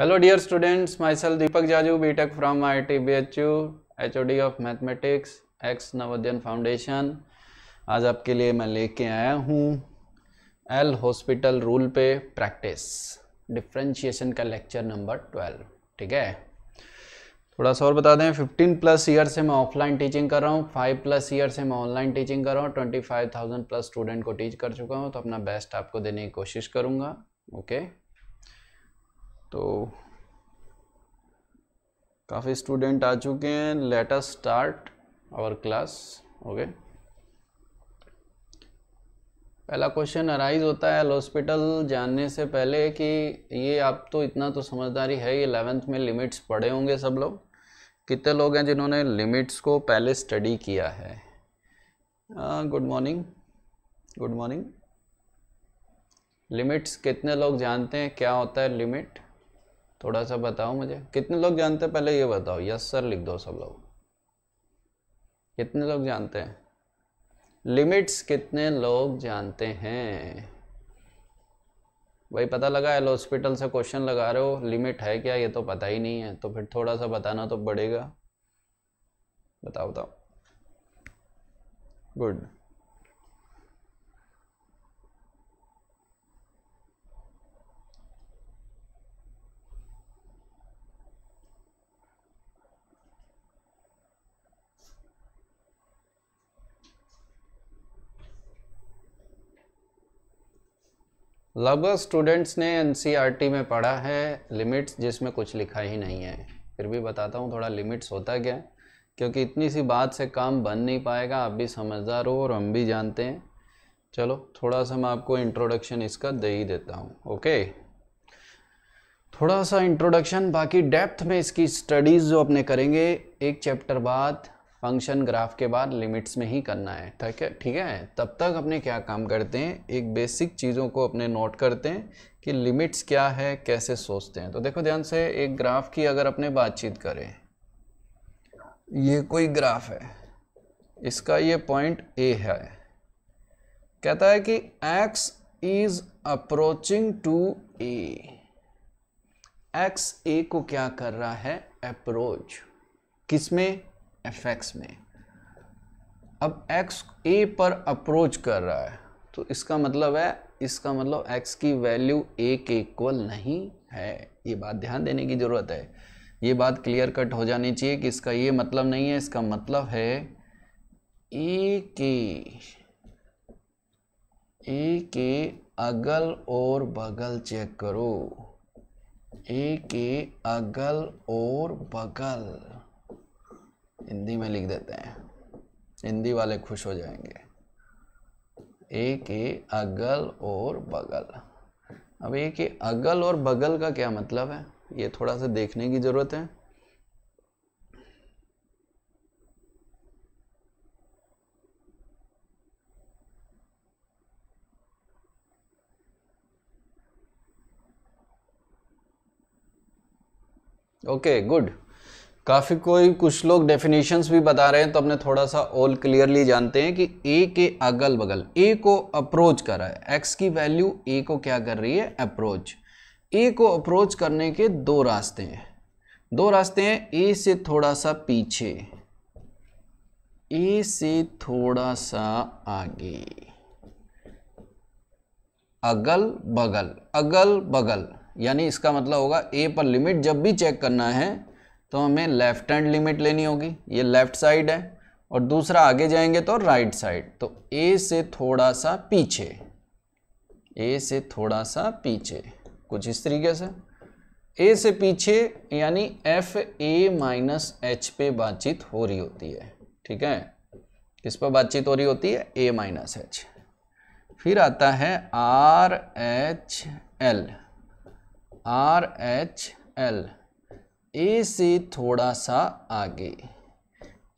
Hello dear students Deepak Jaju BTech from I T B H U H O D of mathematics ex Navodayan foundation आज आपके लिए मैं लेके आया हूँ एल हॉस्पिटल रूल पे प्रैक्टिस डिफ्रेंशिएशन का लेक्चर नंबर ट्वेल्व ठीक है थोड़ा सा और बता दें फिफ्टीन प्लस ईयर से मैं ऑफलाइन टीचिंग कर रहा हूँ फाइव प्लस ईयर से मैं ऑनलाइन टीचिंग कर रहा हूँ थाउजेंड प्लस स्टूडेंट को टीच कर चुका हूँ तो अपना बेस्ट आपको देने की कोशिश करूँगा ओके okay? तो काफ़ी स्टूडेंट आ चुके हैं let us start our class okay पहला क्वेश्चन अराइज होता है हॉस्पिटल जानने से पहले कि ये आप तो इतना तो समझदारी है ये इलेवेंथ में लिमिट्स पढ़े होंगे सब लोग कितने लोग हैं जिन्होंने लिमिट्स को पहले स्टडी किया है good morning good morning limits कितने लोग जानते हैं क्या होता है लिमिट थोड़ा सा बताओ मुझे कितने लोग जानते हैं पहले ये बताओ यस सर लिख दो सब लोग कितने लोग जानते हैं लिमिट्स कितने लोग जानते हैं भाई पता लगा एल हॉस्पिटल से क्वेश्चन लगा रहे हो लिमिट है क्या ये तो पता ही नहीं है तो फिर थोड़ा सा बताना तो बढ़ेगा बताओ बताओ गुड लगभग स्टूडेंट्स ने एनसीईआरटी e में पढ़ा है लिमिट्स जिसमें कुछ लिखा ही नहीं है फिर भी बताता हूँ थोड़ा लिमिट्स होता क्या क्योंकि इतनी सी बात से काम बन नहीं पाएगा आप भी समझदार हो और हम भी जानते हैं चलो थोड़ा सा मैं आपको इंट्रोडक्शन इसका दे ही देता हूँ ओके थोड़ा सा इंट्रोडक्शन बाकी डेप्थ में इसकी स्टडीज़ जो अपने करेंगे एक चैप्टर बाद फंक्शन ग्राफ के बाद लिमिट्स में ही करना है ठीक है ठीक है तब तक अपने क्या काम करते हैं एक बेसिक चीज़ों को अपने नोट करते हैं कि लिमिट्स क्या है कैसे सोचते हैं तो देखो ध्यान से एक ग्राफ की अगर अपने बातचीत करें ये कोई ग्राफ है इसका ये पॉइंट ए है कहता है कि x is approaching to a x a को क्या कर रहा है अप्रोच किसमें एफ एक्स में अब एक्स ए पर अप्रोच कर रहा है तो इसका मतलब है इसका मतलब एक्स की वैल्यू ए के इक्वल नहीं है ये बात ध्यान देने की ज़रूरत है ये बात क्लियर कट हो जानी चाहिए कि इसका ये मतलब नहीं है इसका मतलब है ए के ए के अगल और बगल चेक करो ए के अगल और बगल हिंदी में लिख देते हैं हिंदी वाले खुश हो जाएंगे ए के अगल और बगल अब ए के अगल और बगल का क्या मतलब है ये थोड़ा सा देखने की ज़रूरत है ओके okay, गुड काफ़ी कोई कुछ लोग डेफिनेशंस भी बता रहे हैं तो अपने थोड़ा सा ऑल क्लियरली जानते हैं कि ए के अगल बगल ए को अप्रोच कर रहा है एक्स की वैल्यू ए को क्या कर रही है अप्रोच ए को अप्रोच करने के दो रास्ते हैं दो रास्ते हैं ए से थोड़ा सा पीछे ए से थोड़ा सा आगे अगल बगल अगल बगल यानी इसका मतलब होगा ए पर लिमिट जब भी चेक करना है तो हमें लेफ्ट हैंड लिमिट लेनी होगी ये लेफ्ट साइड है और दूसरा आगे जाएंगे तो राइट साइड तो ए से थोड़ा सा पीछे ए से थोड़ा सा पीछे कुछ इस तरीके से ए से पीछे यानी एफ ए माइनस एच पे बातचीत हो रही होती है ठीक है किस पर बातचीत हो रही होती है ए माइनस एच फिर आता है R H L R H L a से थोड़ा सा आगे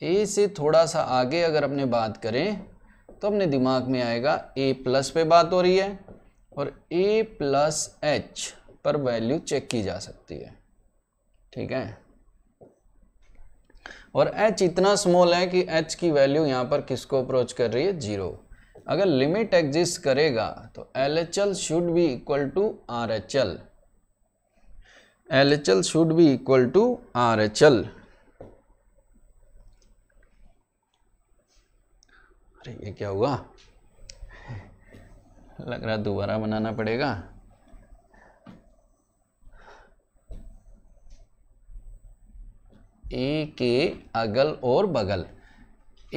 ए से थोड़ा सा आगे अगर अपने बात करें तो अपने दिमाग में आएगा ए प्लस पे बात हो रही है और ए प्लस एच पर वैल्यू चेक की जा सकती है ठीक है और एच इतना स्मॉल है कि एच की वैल्यू यहाँ पर किसको अप्रोच कर रही है जीरो अगर लिमिट एग्जिस्ट करेगा तो L H L should be equal to R H L LHL should be equal to RHL. अरे ये क्या हुआ लग रहा दोबारा बनाना पड़ेगा ए के अगल और बगल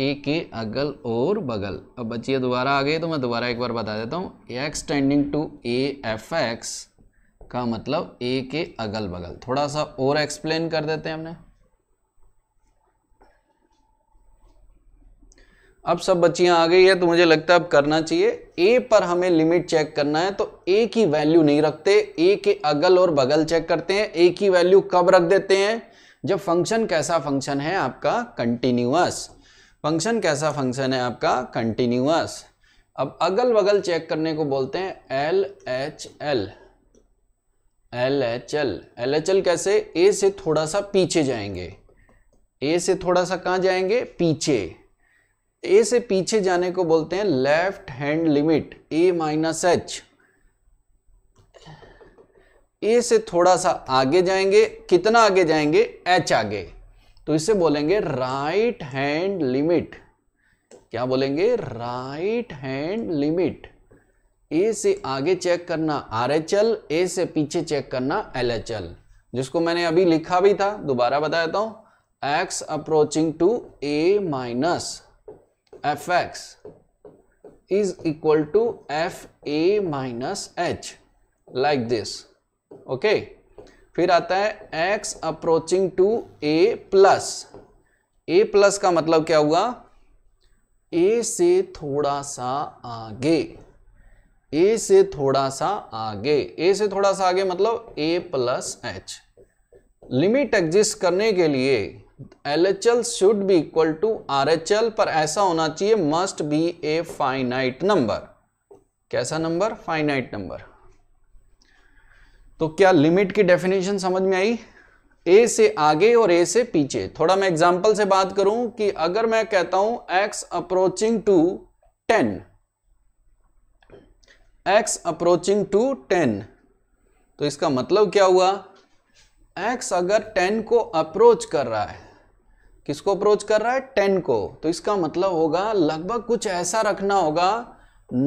ए के अगल और बगल अब बच्चे दोबारा आ गए तो मैं दोबारा एक बार बता देता हूँ x tending to a f x का मतलब ए के अगल बगल थोड़ा सा और एक्सप्लेन कर देते हैं हमने अब सब बच्चियां आ गई है तो मुझे लगता है अब करना चाहिए ए पर हमें लिमिट चेक करना है तो ए की वैल्यू नहीं रखते ए के अगल और बगल चेक करते हैं ए की वैल्यू कब रख देते हैं जब फंक्शन कैसा फंक्शन है आपका कंटिन्यूअस फंक्शन कैसा फंक्शन है आपका कंटिन्यूअस अब अगल बगल चेक करने को बोलते हैं L H L L H L L H L कैसे ए से थोड़ा सा पीछे जाएंगे ए से थोड़ा सा कहाँ जाएंगे पीछे ए से पीछे जाने को बोलते हैं left hand limit a minus h a से थोड़ा सा आगे जाएंगे कितना आगे जाएंगे एच आगे तो इसे बोलेंगे राइट हैंड लिमिट क्या बोलेंगे राइट हैंड लिमिट ए से आगे चेक करना आर एच एल ए से पीछे चेक करना एल एच एल जिसको मैंने अभी लिखा भी था दोबारा बता देता हूँ x approaching to a minus f x is equal to f a minus h like this okay फिर आता है x approaching to a plus a plus का मतलब क्या हुआ ए से थोड़ा सा आगे ए से थोड़ा सा आगे ए से थोड़ा सा आगे मतलब a plus h limit exist करने के लिए L H L should be equal to R H L पर ऐसा होना चाहिए must be a finite number कैसा नंबर फाइनाइट नंबर तो क्या लिमिट की डेफिनेशन समझ में आई ए से आगे और ए से पीछे थोड़ा मैं एग्जांपल से बात करूं कि अगर मैं कहता हूं x approaching to ten x approaching to 10 तो इसका मतलब क्या हुआ x अगर 10 को अप्रोच कर रहा है किसको अप्रोच कर रहा है 10 को तो इसका मतलब होगा लगभग कुछ ऐसा रखना होगा 9.999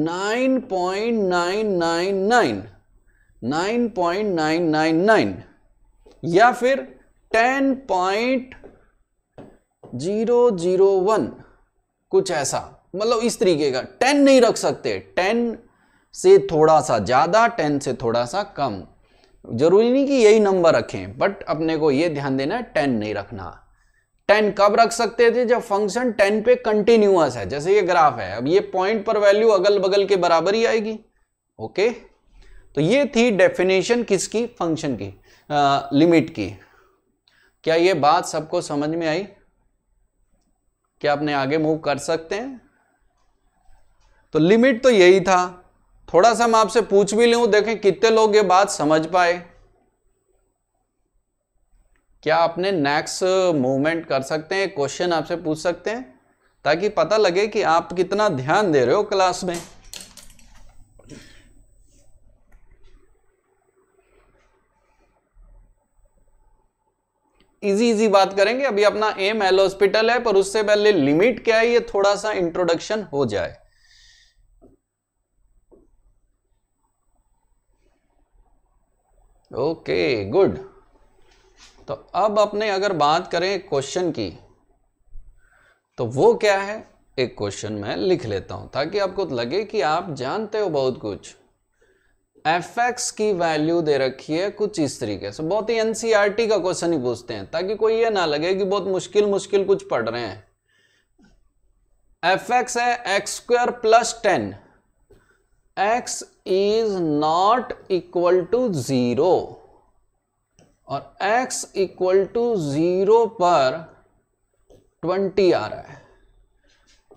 9.999 या फिर 10.001 कुछ ऐसा मतलब इस तरीके का 10 नहीं रख सकते से थोड़ा सा ज़्यादा टेन से थोड़ा सा कम जरूरी नहीं कि यही नंबर रखें बट अपने को ये ध्यान देना है टेन नहीं रखना टेन कब रख सकते थे जब फंक्शन टेन पे कंटिन्यूस है जैसे ये ग्राफ है अब ये पॉइंट पर वैल्यू अगल बगल के बराबर ही आएगी ओके तो ये थी डेफिनेशन किसकी फंक्शन की आ, लिमिट की क्या ये बात सबको समझ में आई क्या अपने आगे मूव कर सकते हैं तो लिमिट तो यही था थोड़ा सा मैं आपसे पूछ भी लू देखें कितने लोग ये बात समझ पाए क्या आपने नेक्स्ट मूवमेंट कर सकते हैं क्वेश्चन आपसे पूछ सकते हैं ताकि पता लगे कि आप कितना ध्यान दे रहे हो क्लास में इजी इजी बात करेंगे अभी अपना एम एल हॉस्पिटल है पर उससे पहले लिमिट क्या है ये थोड़ा सा इंट्रोडक्शन हो जाए ओके गुड तो अब अपने अगर बात करें क्वेश्चन की तो वो क्या है एक क्वेश्चन मैं लिख लेता हूं ताकि आपको लगे कि आप जानते हो बहुत कुछ एफ एक्स की वैल्यू दे रखी है कुछ इस तरीके से बहुत ही एनसीईआरटी e का क्वेश्चन ही पूछते हैं ताकि कोई ये ना लगे कि बहुत मुश्किल मुश्किल कुछ पढ़ रहे हैं एफ एक्स है x square plus ten x is not equal to zero और x इक्वल टू ज़ीरो पर 20 आ रहा है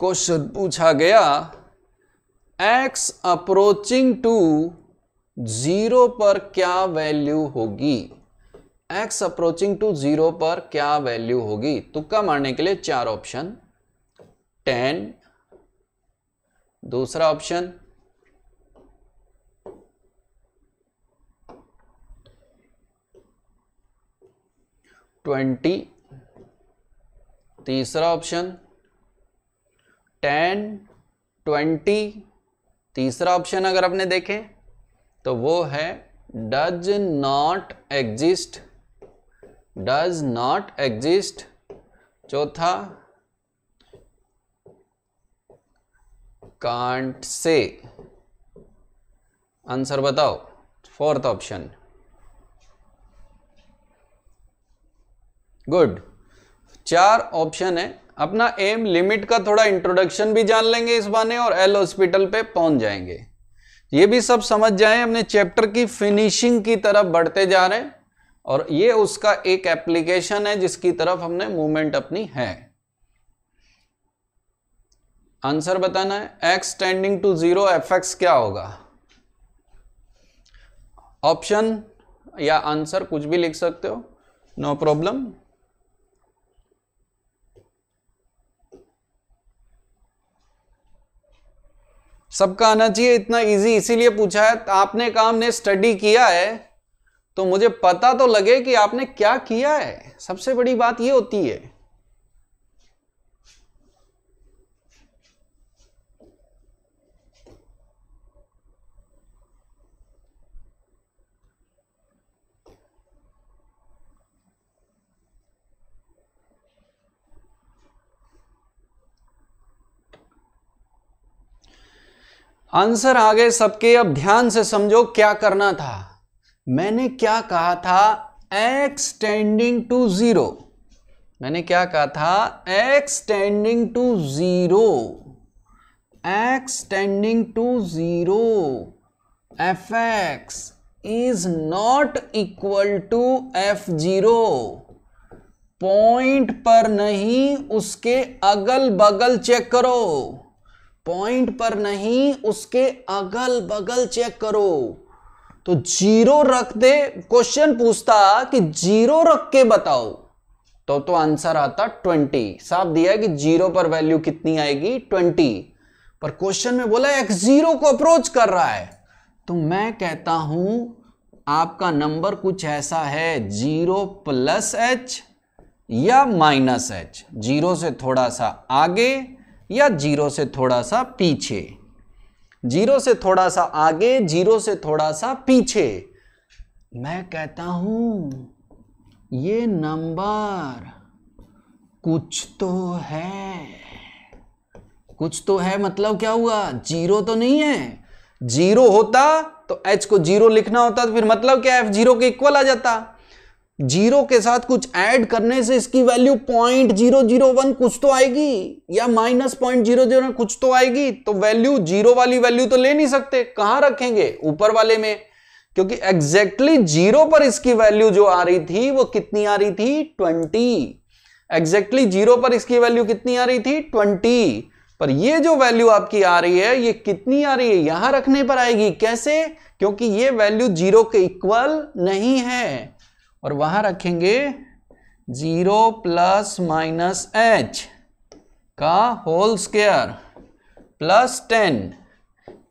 क्वेश्चन पूछा गया x अप्रोचिंग टू ज़ीरो पर क्या वैल्यू होगी x अप्रोचिंग टू ज़ीरो पर क्या वैल्यू होगी तुक्का तो मारने के लिए चार ऑप्शन टेन दूसरा ऑप्शन ट्वेंटी तीसरा ऑप्शन टेन ट्वेंटी तीसरा ऑप्शन अगर आपने देखे तो वो है does not exist does not exist चौथा कांट से आंसर बताओ फोर्थ ऑप्शन गुड चार ऑप्शन है अपना एम लिमिट का थोड़ा इंट्रोडक्शन भी जान लेंगे इस बहाने और एल हॉस्पिटल पे पहुंच जाएंगे ये भी सब समझ जाए अपने चैप्टर की फिनिशिंग की तरफ बढ़ते जा रहे हैं और ये उसका एक एप्लीकेशन है जिसकी तरफ हमने मूवमेंट अपनी है आंसर बताना है x tending to zero f x क्या होगा ऑप्शन या आंसर कुछ भी लिख सकते हो नो प्रॉब्लम सबका आना चाहिए इतना इजी इसीलिए पूछा है आपने काम ने स्टडी किया है तो मुझे पता तो लगे कि आपने क्या किया है सबसे बड़ी बात ये होती है आंसर आ गए सबके अब ध्यान से समझो क्या करना था मैंने क्या कहा था एक्स टेंडिंग टू जीरो मैंने क्या कहा था x tending to zero x tending to zero f x is not equal to f zero point पर नहीं उसके अगल बगल चेक करो पॉइंट पर नहीं उसके अगल बगल चेक करो तो जीरो रख दे क्वेश्चन पूछता कि जीरो रख के बताओ तो तो आंसर आता ट्वेंटी साफ दिया है कि जीरो पर वैल्यू कितनी आएगी ट्वेंटी पर क्वेश्चन में बोला एक्स जीरो को अप्रोच कर रहा है तो मैं कहता हूं आपका नंबर कुछ ऐसा है जीरो प्लस एच या माइनस एच जीरो से थोड़ा सा आगे या जीरो से थोड़ा सा पीछे जीरो से थोड़ा सा आगे जीरो से थोड़ा सा पीछे मैं कहता हूं ये नंबर कुछ तो है कुछ तो है मतलब क्या हुआ जीरो तो नहीं है जीरो होता तो एच को जीरो लिखना होता तो फिर मतलब क्या एफ जीरो के इक्वल आ जाता जीरो के साथ कुछ ऐड करने से इसकी value point zero zero one कुछ तो आएगी या माइनस पॉइंट जीरो जीरो कुछ तो आएगी तो वैल्यू जीरो वाली वैल्यू तो ले नहीं सकते कहां रखेंगे ऊपर वाले में क्योंकि एग्जैक्टली exactly जीरो पर इसकी वैल्यू जो आ रही थी वो कितनी आ रही थी ट्वेंटी एग्जैक्टली जीरो पर इसकी वैल्यू कितनी आ रही थी ट्वेंटी पर ये जो वैल्यू आपकी आ रही है ये कितनी आ रही है यहां रखने पर आएगी कैसे क्योंकि ये वैल्यू जीरो के इक्वल नहीं है और वहां रखेंगे जीरो प्लस माइनस एच का whole square plus ten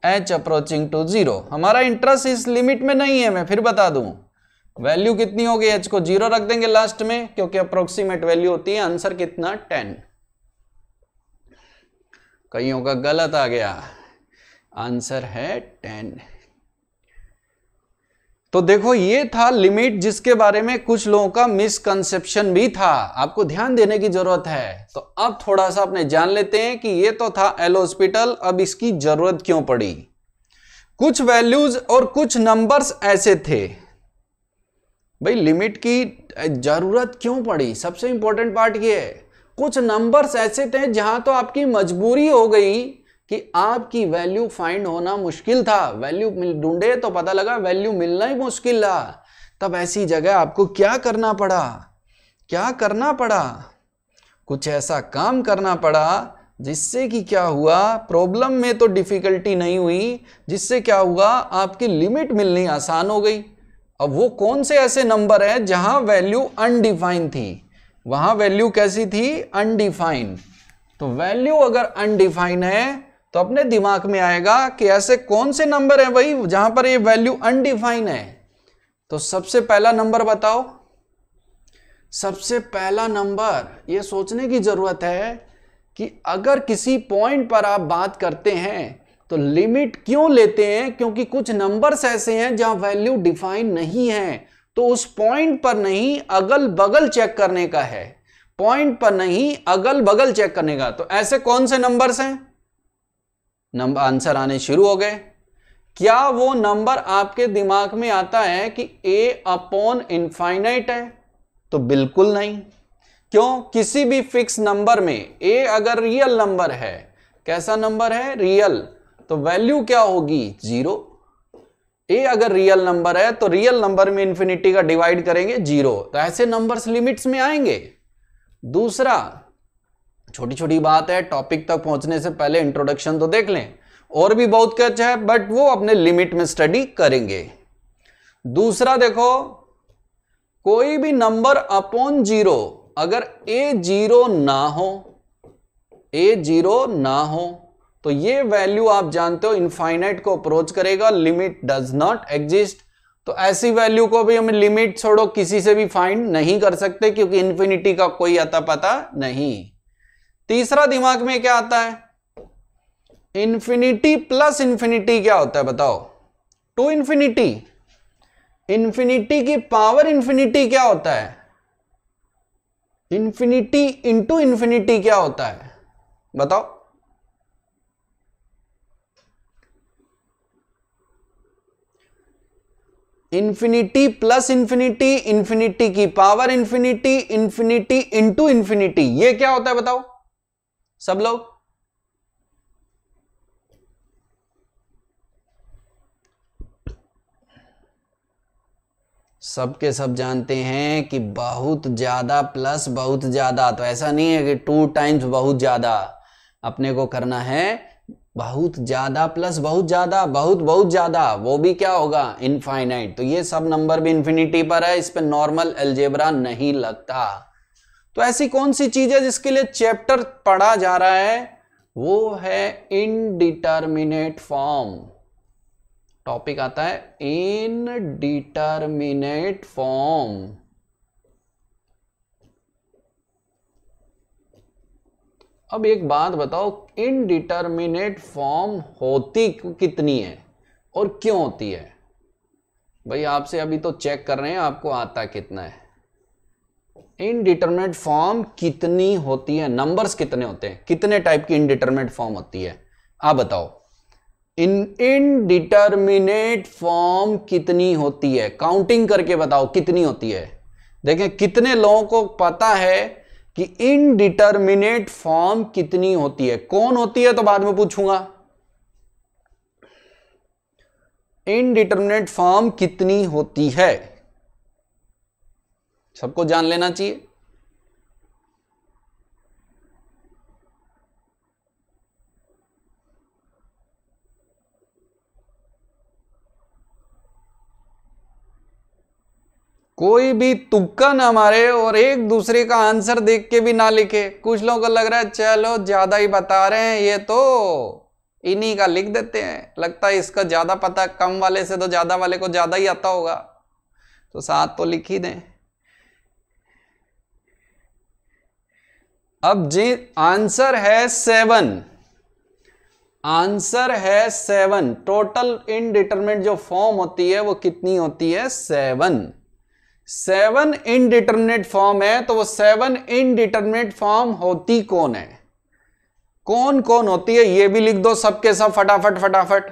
h approaching to zero हमारा इंटरेस्ट इस लिमिट में नहीं है मैं फिर बता दूं वैल्यू कितनी होगी एच को जीरो रख देंगे लास्ट में क्योंकि अप्रोक्सीमेट वैल्यू होती है आंसर कितना टेन कईयों का गलत आ गया आंसर है टेन तो देखो ये था लिमिट जिसके बारे में कुछ लोगों का मिसकंसेप्शन भी था आपको ध्यान देने की जरूरत है तो अब थोड़ा सा अपने जान लेते हैं कि ये तो था एल हॉस्पिटल अब इसकी जरूरत क्यों पड़ी कुछ वैल्यूज और कुछ नंबर्स ऐसे थे भाई लिमिट की जरूरत क्यों पड़ी सबसे इंपॉर्टेंट पार्ट ये है कुछ नंबर्स ऐसे थे जहां तो आपकी मजबूरी हो गई कि आपकी वैल्यू फाइंड होना मुश्किल था वैल्यू ढूंढे तो पता लगा वैल्यू मिलना ही मुश्किल था तब ऐसी जगह आपको क्या करना पड़ा क्या करना पड़ा कुछ ऐसा काम करना पड़ा जिससे कि क्या हुआ प्रॉब्लम में तो डिफ़िकल्टी नहीं हुई जिससे क्या हुआ आपकी लिमिट मिलनी आसान हो गई अब वो कौन से ऐसे नंबर है जहां वैल्यू अनडिफाइन थी वहां वैल्यू कैसी थी अनडिफाइन तो वैल्यू अगर अनडिफाइन है तो अपने दिमाग में आएगा कि ऐसे कौन से नंबर हैं भाई जहां पर ये वैल्यू अनडिफाइन है तो सबसे पहला नंबर बताओ सबसे पहला नंबर ये सोचने की जरूरत है कि अगर किसी पॉइंट पर आप बात करते हैं तो लिमिट क्यों लेते हैं क्योंकि कुछ नंबर्स ऐसे हैं जहां वैल्यू डिफाइन नहीं है तो उस पॉइंट पर नहीं अगल बगल चेक करने का है पॉइंट पर नहीं अगल बगल चेक करने का तो ऐसे कौन से नंबर्स हैं नंबर आंसर आने शुरू हो गए क्या वो नंबर आपके दिमाग में आता है कि ए अपॉन इनफाइनाइट है तो बिल्कुल नहीं क्यों किसी भी फिक्स नंबर में ए अगर रियल नंबर है कैसा नंबर है रियल तो वैल्यू क्या होगी जीरो ए अगर रियल नंबर है तो रियल नंबर में इंफिनिटी का डिवाइड करेंगे जीरो तो ऐसे नंबर्स लिमिट्स में आएंगे दूसरा छोटी छोटी बात है टॉपिक तक पहुंचने से पहले इंट्रोडक्शन तो देख लें और भी बहुत कच है बट वो अपने लिमिट में स्टडी करेंगे दूसरा देखो कोई भी नंबर अपॉन जीरो अगर ए जीरो ना हो ए जीरो ना हो तो ये वैल्यू आप जानते हो इनफाइनाइट को अप्रोच करेगा लिमिट डज नॉट एग्जिस्ट तो ऐसी वैल्यू को भी हम लिमिट छोड़ो किसी से भी फाइंड नहीं कर सकते क्योंकि इन्फिनिटी का कोई अता पता नहीं तीसरा दिमाग में क्या आता है इन्फिनिटी प्लस इन्फिनिटी क्या होता है बताओ टू इन्फिनिटी इन्फिनिटी की पावर इन्फिनिटी क्या होता है इन्फिनिटी इंटू इन्फिनिटी क्या होता है बताओ इन्फिनिटी प्लस इन्फिनिटी इन्फिनिटी की power infinity infinity into infinity ये क्या होता है बताओ सब लोग सबके सब जानते हैं कि बहुत ज्यादा प्लस बहुत ज्यादा तो ऐसा नहीं है कि टू टाइम्स बहुत ज्यादा अपने को करना है बहुत ज्यादा प्लस बहुत ज्यादा बहुत बहुत ज्यादा वो भी क्या होगा इनफाइनाइट तो ये सब नंबर भी इंफिनिटी पर है इस पर नॉर्मल एल्जेबरा नहीं लगता तो ऐसी कौन सी चीज है जिसके लिए चैप्टर पढ़ा जा रहा है वो है इनडिटर्मिनेट फॉर्म टॉपिक आता है इनडिटर्मिनेट फॉर्म अब एक बात बताओ इनडिटर्मिनेट फॉर्म होती कितनी है और क्यों होती है भाई आपसे अभी तो चेक कर रहे हैं आपको आता कितना है इनडिटर्मिनेट फॉर्म कितनी होती है नंबर्स कितने होते हैं कितने टाइप की इनडिटर्मिनेट फॉर्म होती है आप बताओ इन इनडिटर्मिनेट फॉर्म कितनी होती है काउंटिंग करके बताओ कितनी होती है देखें कितने लोगों को पता है कि इनडिटर्मिनेट फॉर्म कितनी होती है कौन होती है तो बाद में पूछूंगा इनडिटर्मिनेट फॉर्म कितनी होती है सबको जान लेना चाहिए कोई भी तुक्का ना मारे और एक दूसरे का आंसर देख के भी ना लिखे कुछ लोगों को लग रहा है चलो ज्यादा ही बता रहे हैं ये तो इन्हीं का लिख देते हैं लगता है इसका ज्यादा पता कम वाले से तो ज्यादा वाले को ज्यादा ही आता होगा तो साथ तो लिख ही दें अब जी आंसर है सेवन आंसर है सेवन टोटल इनडिटर्मिनेट जो फॉर्म होती है वो कितनी होती है सेवन सेवन इनडिटर्मिनेट फॉर्म है तो वो सेवन इनडिटर्मिनेट फॉर्म होती कौन है कौन कौन होती है ये भी लिख दो सबके सब फटाफट फटाफट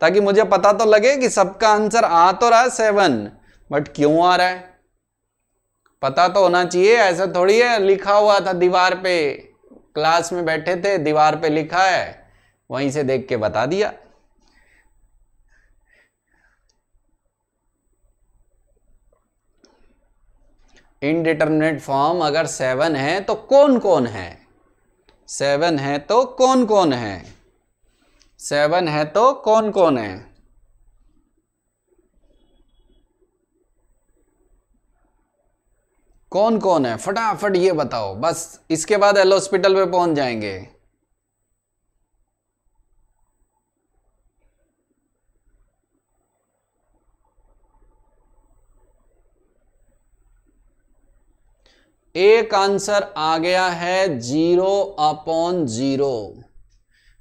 ताकि मुझे पता तो लगे कि सबका आंसर आ तो रहा है सेवन बट क्यों आ रहा है पता तो होना चाहिए ऐसा थोड़ी है लिखा हुआ था दीवार पे क्लास में बैठे थे दीवार पे लिखा है वहीं से देख के बता दिया इनडिटर्मिनेट फॉर्म अगर सेवन है तो कौन कौन है सेवन है तो कौन कौन है सेवन है तो कौन कौन है कौन कौन है फटाफट ये बताओ बस इसके बाद एल हॉस्पिटल पे पहुंच जाएंगे एक आंसर आ गया है जीरो अपॉन जीरो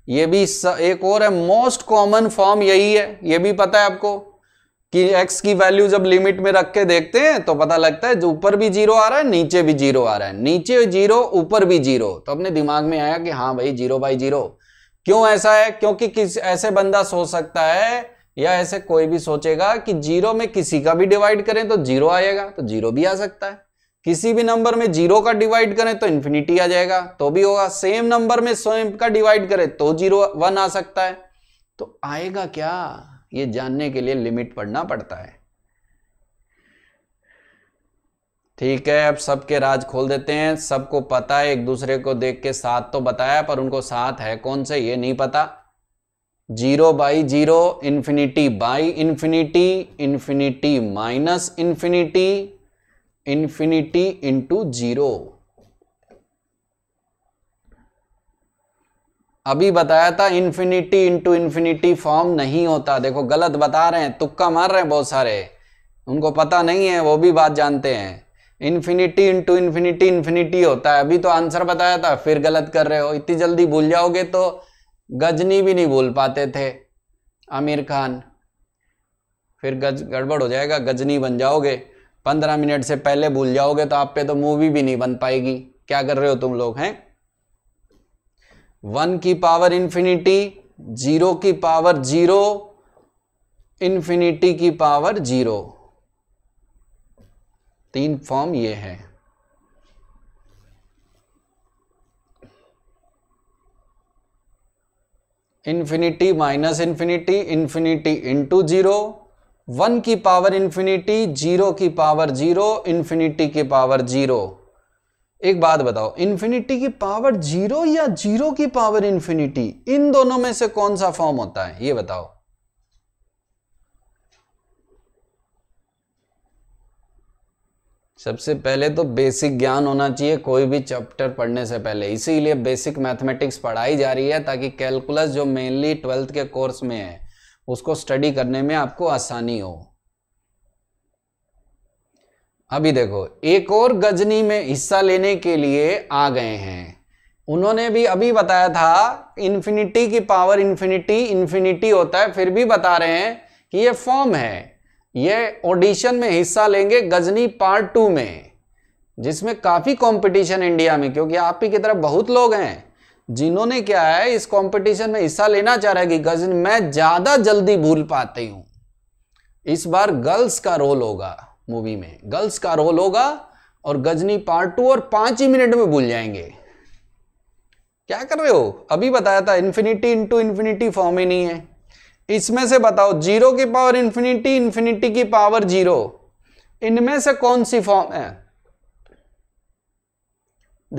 ये भी एक और है मोस्ट कॉमन फॉर्म यही है ये भी पता है आपको कि x की वैल्यू जब लिमिट में रख के देखते हैं तो पता लगता है जो ऊपर भी जीरो आ रहा है नीचे भी जीरो आ रहा है नीचे जीरो ऊपर भी जीरो तो अपने दिमाग में आया कि हाँ भाई जीरो बाई जीरो क्यों ऐसा है क्योंकि किस ऐसे बंदा सोच सकता है या ऐसे कोई भी सोचेगा कि जीरो में किसी का भी डिवाइड करें तो जीरो आएगा तो जीरो भी आ सकता है किसी भी नंबर में जीरो का डिवाइड करें तो इन्फिनिटी आ जाएगा तो भी होगा सेम नंबर में स्वयं का डिवाइड करें तो जीरो वन आ सकता है तो आएगा क्या ये जानने के लिए लिमिट पढ़ना पड़ता है ठीक है अब सबके राज खोल देते हैं सबको पता है एक दूसरे को देख के साथ तो बताया पर उनको सात है कौन से ये नहीं पता zero by zero infinity by infinity infinity minus infinity infinity into zero अभी बताया था इन्फिनिटी इंटू इन्फिनिटी फॉर्म नहीं होता देखो गलत बता रहे हैं तुक्का मार रहे हैं बहुत सारे उनको पता नहीं है वो भी बात जानते हैं इन्फिनिटी इंटू इन्फिनिटी इन्फिनिटी होता है अभी तो आंसर बताया था फिर गलत कर रहे हो इतनी जल्दी भूल जाओगे तो गजनी भी नहीं भूल पाते थे आमिर खान फिर गज गड़बड़ हो जाएगा गजनी बन जाओगे पंद्रह मिनट से पहले भूल जाओगे तो आप पे तो मूवी भी नहीं बन पाएगी क्या कर रहे हो तुम लोग हैं वन की पावर इन्फिनिटी जीरो की पावर जीरो इन्फिनिटी की पावर जीरो तीन फॉर्म ये है infinity minus infinity infinity into zero one की पावर इन्फिनिटी जीरो की पावर जीरो इन्फिनिटी की पावर जीरो एक बात बताओ इन्फिनिटी की पावर जीरो या जीरो की पावर इन्फिनिटी इन दोनों में से कौन सा फॉर्म होता है ये बताओ सबसे पहले तो बेसिक ज्ञान होना चाहिए कोई भी चैप्टर पढ़ने से पहले इसीलिए बेसिक मैथमेटिक्स पढ़ाई जा रही है ताकि कैलकुलस जो मेनली ट्वेल्थ के कोर्स में है उसको स्टडी करने में आपको आसानी हो अभी देखो एक और गजनी में हिस्सा लेने के लिए आ गए हैं उन्होंने भी अभी बताया था इन्फिनिटी की पावर इन्फिनिटी इन्फिनिटी होता है फिर भी बता रहे हैं कि ये फॉर्म है ये ऑडिशन में हिस्सा लेंगे गजनी पार्ट टू में जिसमें काफ़ी कंपटीशन इंडिया में क्योंकि आप ही की तरफ बहुत लोग हैं जिन्होंने क्या है इस कंपटीशन में हिस्सा लेना चाह रहे कि गजनी मैं ज़्यादा जल्दी भूल पाती हूँ इस बार गर्ल्स का रोल होगा मूवी में गर्ल्स का रोल होगा और गजनी पार्ट टू और पांच ही मिनट में भूल जाएंगे क्या कर रहे हो अभी बताया था इन्फिनिटी इंटू इन्फिनिटी फॉर्म ही नहीं है इसमें से बताओ जीरो की पावर इन्फिनिटी इन्फिनिटी की पावर जीरो इनमें से कौन सी फॉर्म है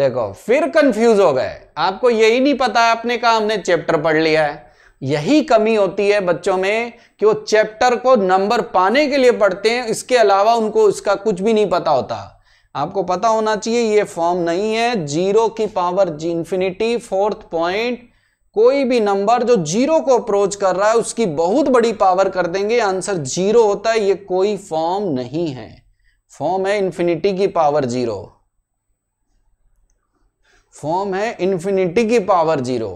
देखो फिर कंफ्यूज हो गए आपको यही नहीं पता आपने कहा हमने चैप्टर पढ़ लिया है यही कमी होती है बच्चों में कि वो चैप्टर को नंबर पाने के लिए पढ़ते हैं इसके अलावा उनको इसका कुछ भी नहीं पता होता आपको पता होना चाहिए ये फॉर्म नहीं है जीरो की पावर जी इन्फिनिटी फोर्थ पॉइंट कोई भी नंबर जो जीरो को अप्रोच कर रहा है उसकी बहुत बड़ी पावर कर देंगे आंसर जीरो होता है ये कोई फॉर्म नहीं है फॉर्म है इन्फिनिटी की पावर जीरो फॉर्म है इन्फिनिटी की पावर जीरो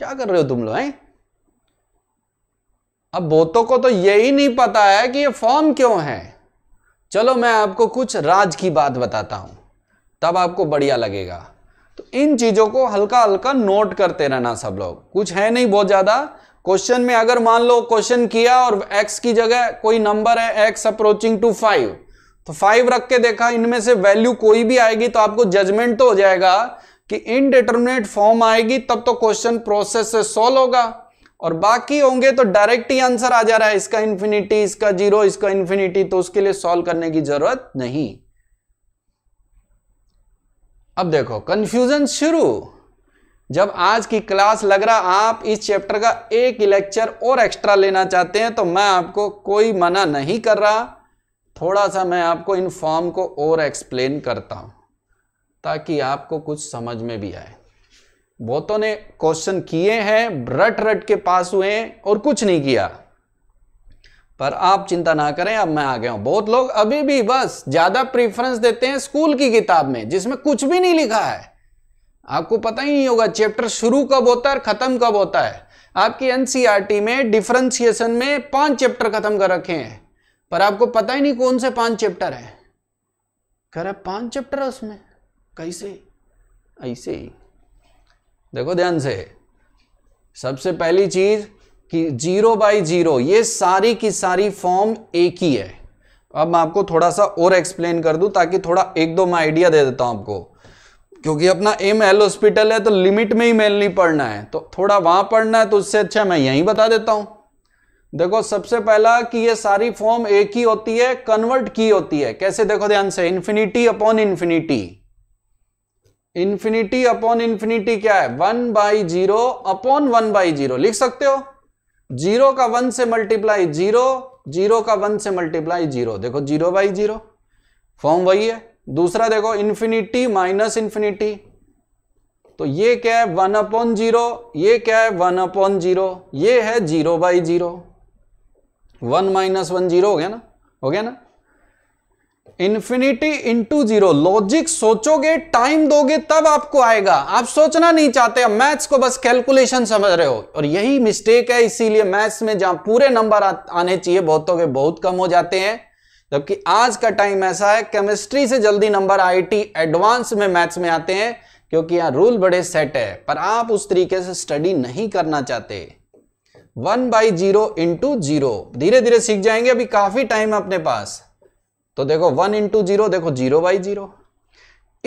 क्या कर रहे हो तुम लोग हैं अब बोतों को तो यही नहीं पता है कि ये फॉर्म क्यों है चलो मैं आपको कुछ राज की बात बताता हूं तब आपको बढ़िया लगेगा तो इन चीजों को हल्का हल्का नोट करते रहना सब लोग कुछ है नहीं बहुत ज्यादा क्वेश्चन में अगर मान लो क्वेश्चन किया और एक्स की जगह कोई नंबर है एक्स अप्रोचिंग टू फाइव तो फाइव रख के देखा इनमें से वैल्यू कोई भी आएगी तो आपको जजमेंट तो हो जाएगा कि इनडिटर्मिनेट फॉर्म आएगी तब तो क्वेश्चन प्रोसेस से सॉल्व होगा और बाकी होंगे तो डायरेक्ट ही आंसर आ जा रहा है इसका इंफिनिटी इसका जीरो इसका इंफिनिटी तो उसके लिए सॉल्व करने की जरूरत नहीं अब देखो कंफ्यूजन शुरू जब आज की क्लास लग रहा आप इस चैप्टर का एक लेक्चर और एक्स्ट्रा लेना चाहते हैं तो मैं आपको कोई मना नहीं कर रहा थोड़ा सा मैं आपको इन फॉर्म को और एक्सप्लेन करता हूं ताकि आपको कुछ समझ में भी आए बहुतों ने क्वेश्चन किए हैं रट रट के पास हुए और कुछ नहीं किया पर आप चिंता ना करें अब मैं आ गया हूं बहुत लोग अभी भी बस ज्यादा प्रेफरेंस देते हैं स्कूल की किताब में जिसमें कुछ भी नहीं लिखा है आपको पता ही नहीं होगा चैप्टर शुरू कब होता है और खत्म कब होता है आपकी एनसीईआरटी e में डिफ्रेंसिएशन में पांच चैप्टर खत्म कर रखे हैं पर आपको पता ही नहीं कौन से पांच चैप्टर हैं कह पांच चैप्टर है उसमें कैसे ऐसे ही देखो ध्यान से सबसे पहली चीज कि जीरो बाई जीरो ये सारी की सारी फॉर्म एक ही है अब मैं आपको थोड़ा सा और एक्सप्लेन कर दूं ताकि थोड़ा एक दो मैं आइडिया दे देता हूं आपको क्योंकि अपना एम एल हॉस्पिटल है तो लिमिट में ही मेल नहीं पढ़ना है तो थोड़ा वहां पढ़ना है तो उससे अच्छा मैं यहीं बता देता हूं देखो सबसे पहला कि ये सारी फॉर्म एक ही होती है कन्वर्ट की होती है कैसे देखो ध्यान से infinity upon infinity infinity upon infinity क्या है one by zero upon one by zero लिख सकते हो जीरो का वन से मल्टीप्लाई जीरो जीरो का वन से मल्टीप्लाई जीरो देखो जीरो बाई जीरो फॉर्म वही है दूसरा देखो इन्फिनिटी माइनस इन्फिनिटी तो ये क्या है वन अपॉन जीरो ये क्या है वन अपॉन जीरो ये है zero by zero one minus one zero हो गया ना हो गया ना इन्फिनिटी इंटू जीरो लॉजिक सोचोगे टाइम दोगे तब आपको आएगा आप सोचना नहीं चाहते मैथ्स को बस कैलकुलेशन समझ रहे हो और यही मिस्टेक है इसीलिए मैथ्स में जहां पूरे नंबर आने चाहिए बहुतों के बहुत कम हो जाते हैं जबकि आज का टाइम ऐसा है केमिस्ट्री से जल्दी नंबर आईटी एडवांस में मैथ्स में आते हैं क्योंकि यहाँ रूल बड़े सेट है पर आप उस तरीके से स्टडी नहीं करना चाहते one by zero into zero धीरे धीरे सीख जाएंगे अभी काफी टाइम है अपने पास तो देखो वन इंटू जीरो देखो जीरो बाई जीरो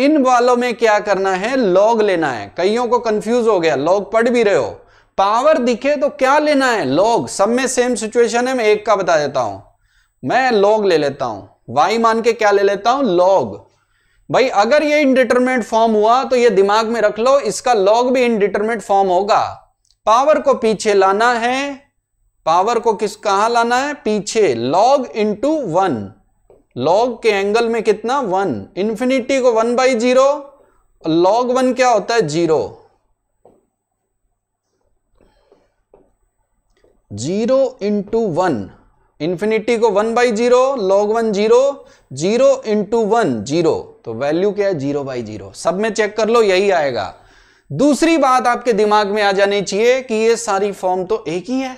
इन वालों में क्या करना है लॉग लेना है कईयों को कंफ्यूज हो गया लॉग पढ़ भी रहे हो पावर दिखे तो क्या लेना है लॉग सब में सेम सिचुएशन है मैं एक का बता देता हूं मैं लॉग ले लेता हूं वाई मान के क्या ले लेता हूं लॉग भाई अगर ये इनडिटर्मिनेट फॉर्म हुआ तो ये दिमाग में रख लो इसका लॉग भी इनडिटर्मिनेट फॉर्म होगा पावर को पीछे लाना है पावर को किस कहां लाना है पीछे लॉग इंटू वन लॉग के एंगल में कितना वन इन्फिनिटी को one by zero log one क्या होता है zero zero into one infinity को one by zero log one zero zero into one zero तो वैल्यू क्या है जीरो बाई जीरो सब में चेक कर लो यही आएगा दूसरी बात आपके दिमाग में आ जानी चाहिए कि ये सारी फॉर्म तो एक ही है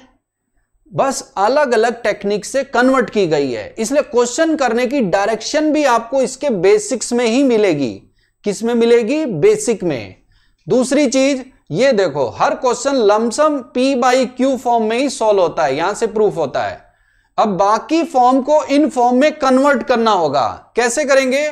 बस अलग अलग टेक्निक से कन्वर्ट की गई है इसलिए क्वेश्चन करने की डायरेक्शन भी आपको इसके बेसिक्स में ही मिलेगी किस में मिलेगी बेसिक में दूसरी चीज ये देखो हर question lump sum P by Q form में ही सॉल्व होता है यहां से प्रूफ होता है अब बाकी फॉर्म को इन फॉर्म में कन्वर्ट करना होगा कैसे करेंगे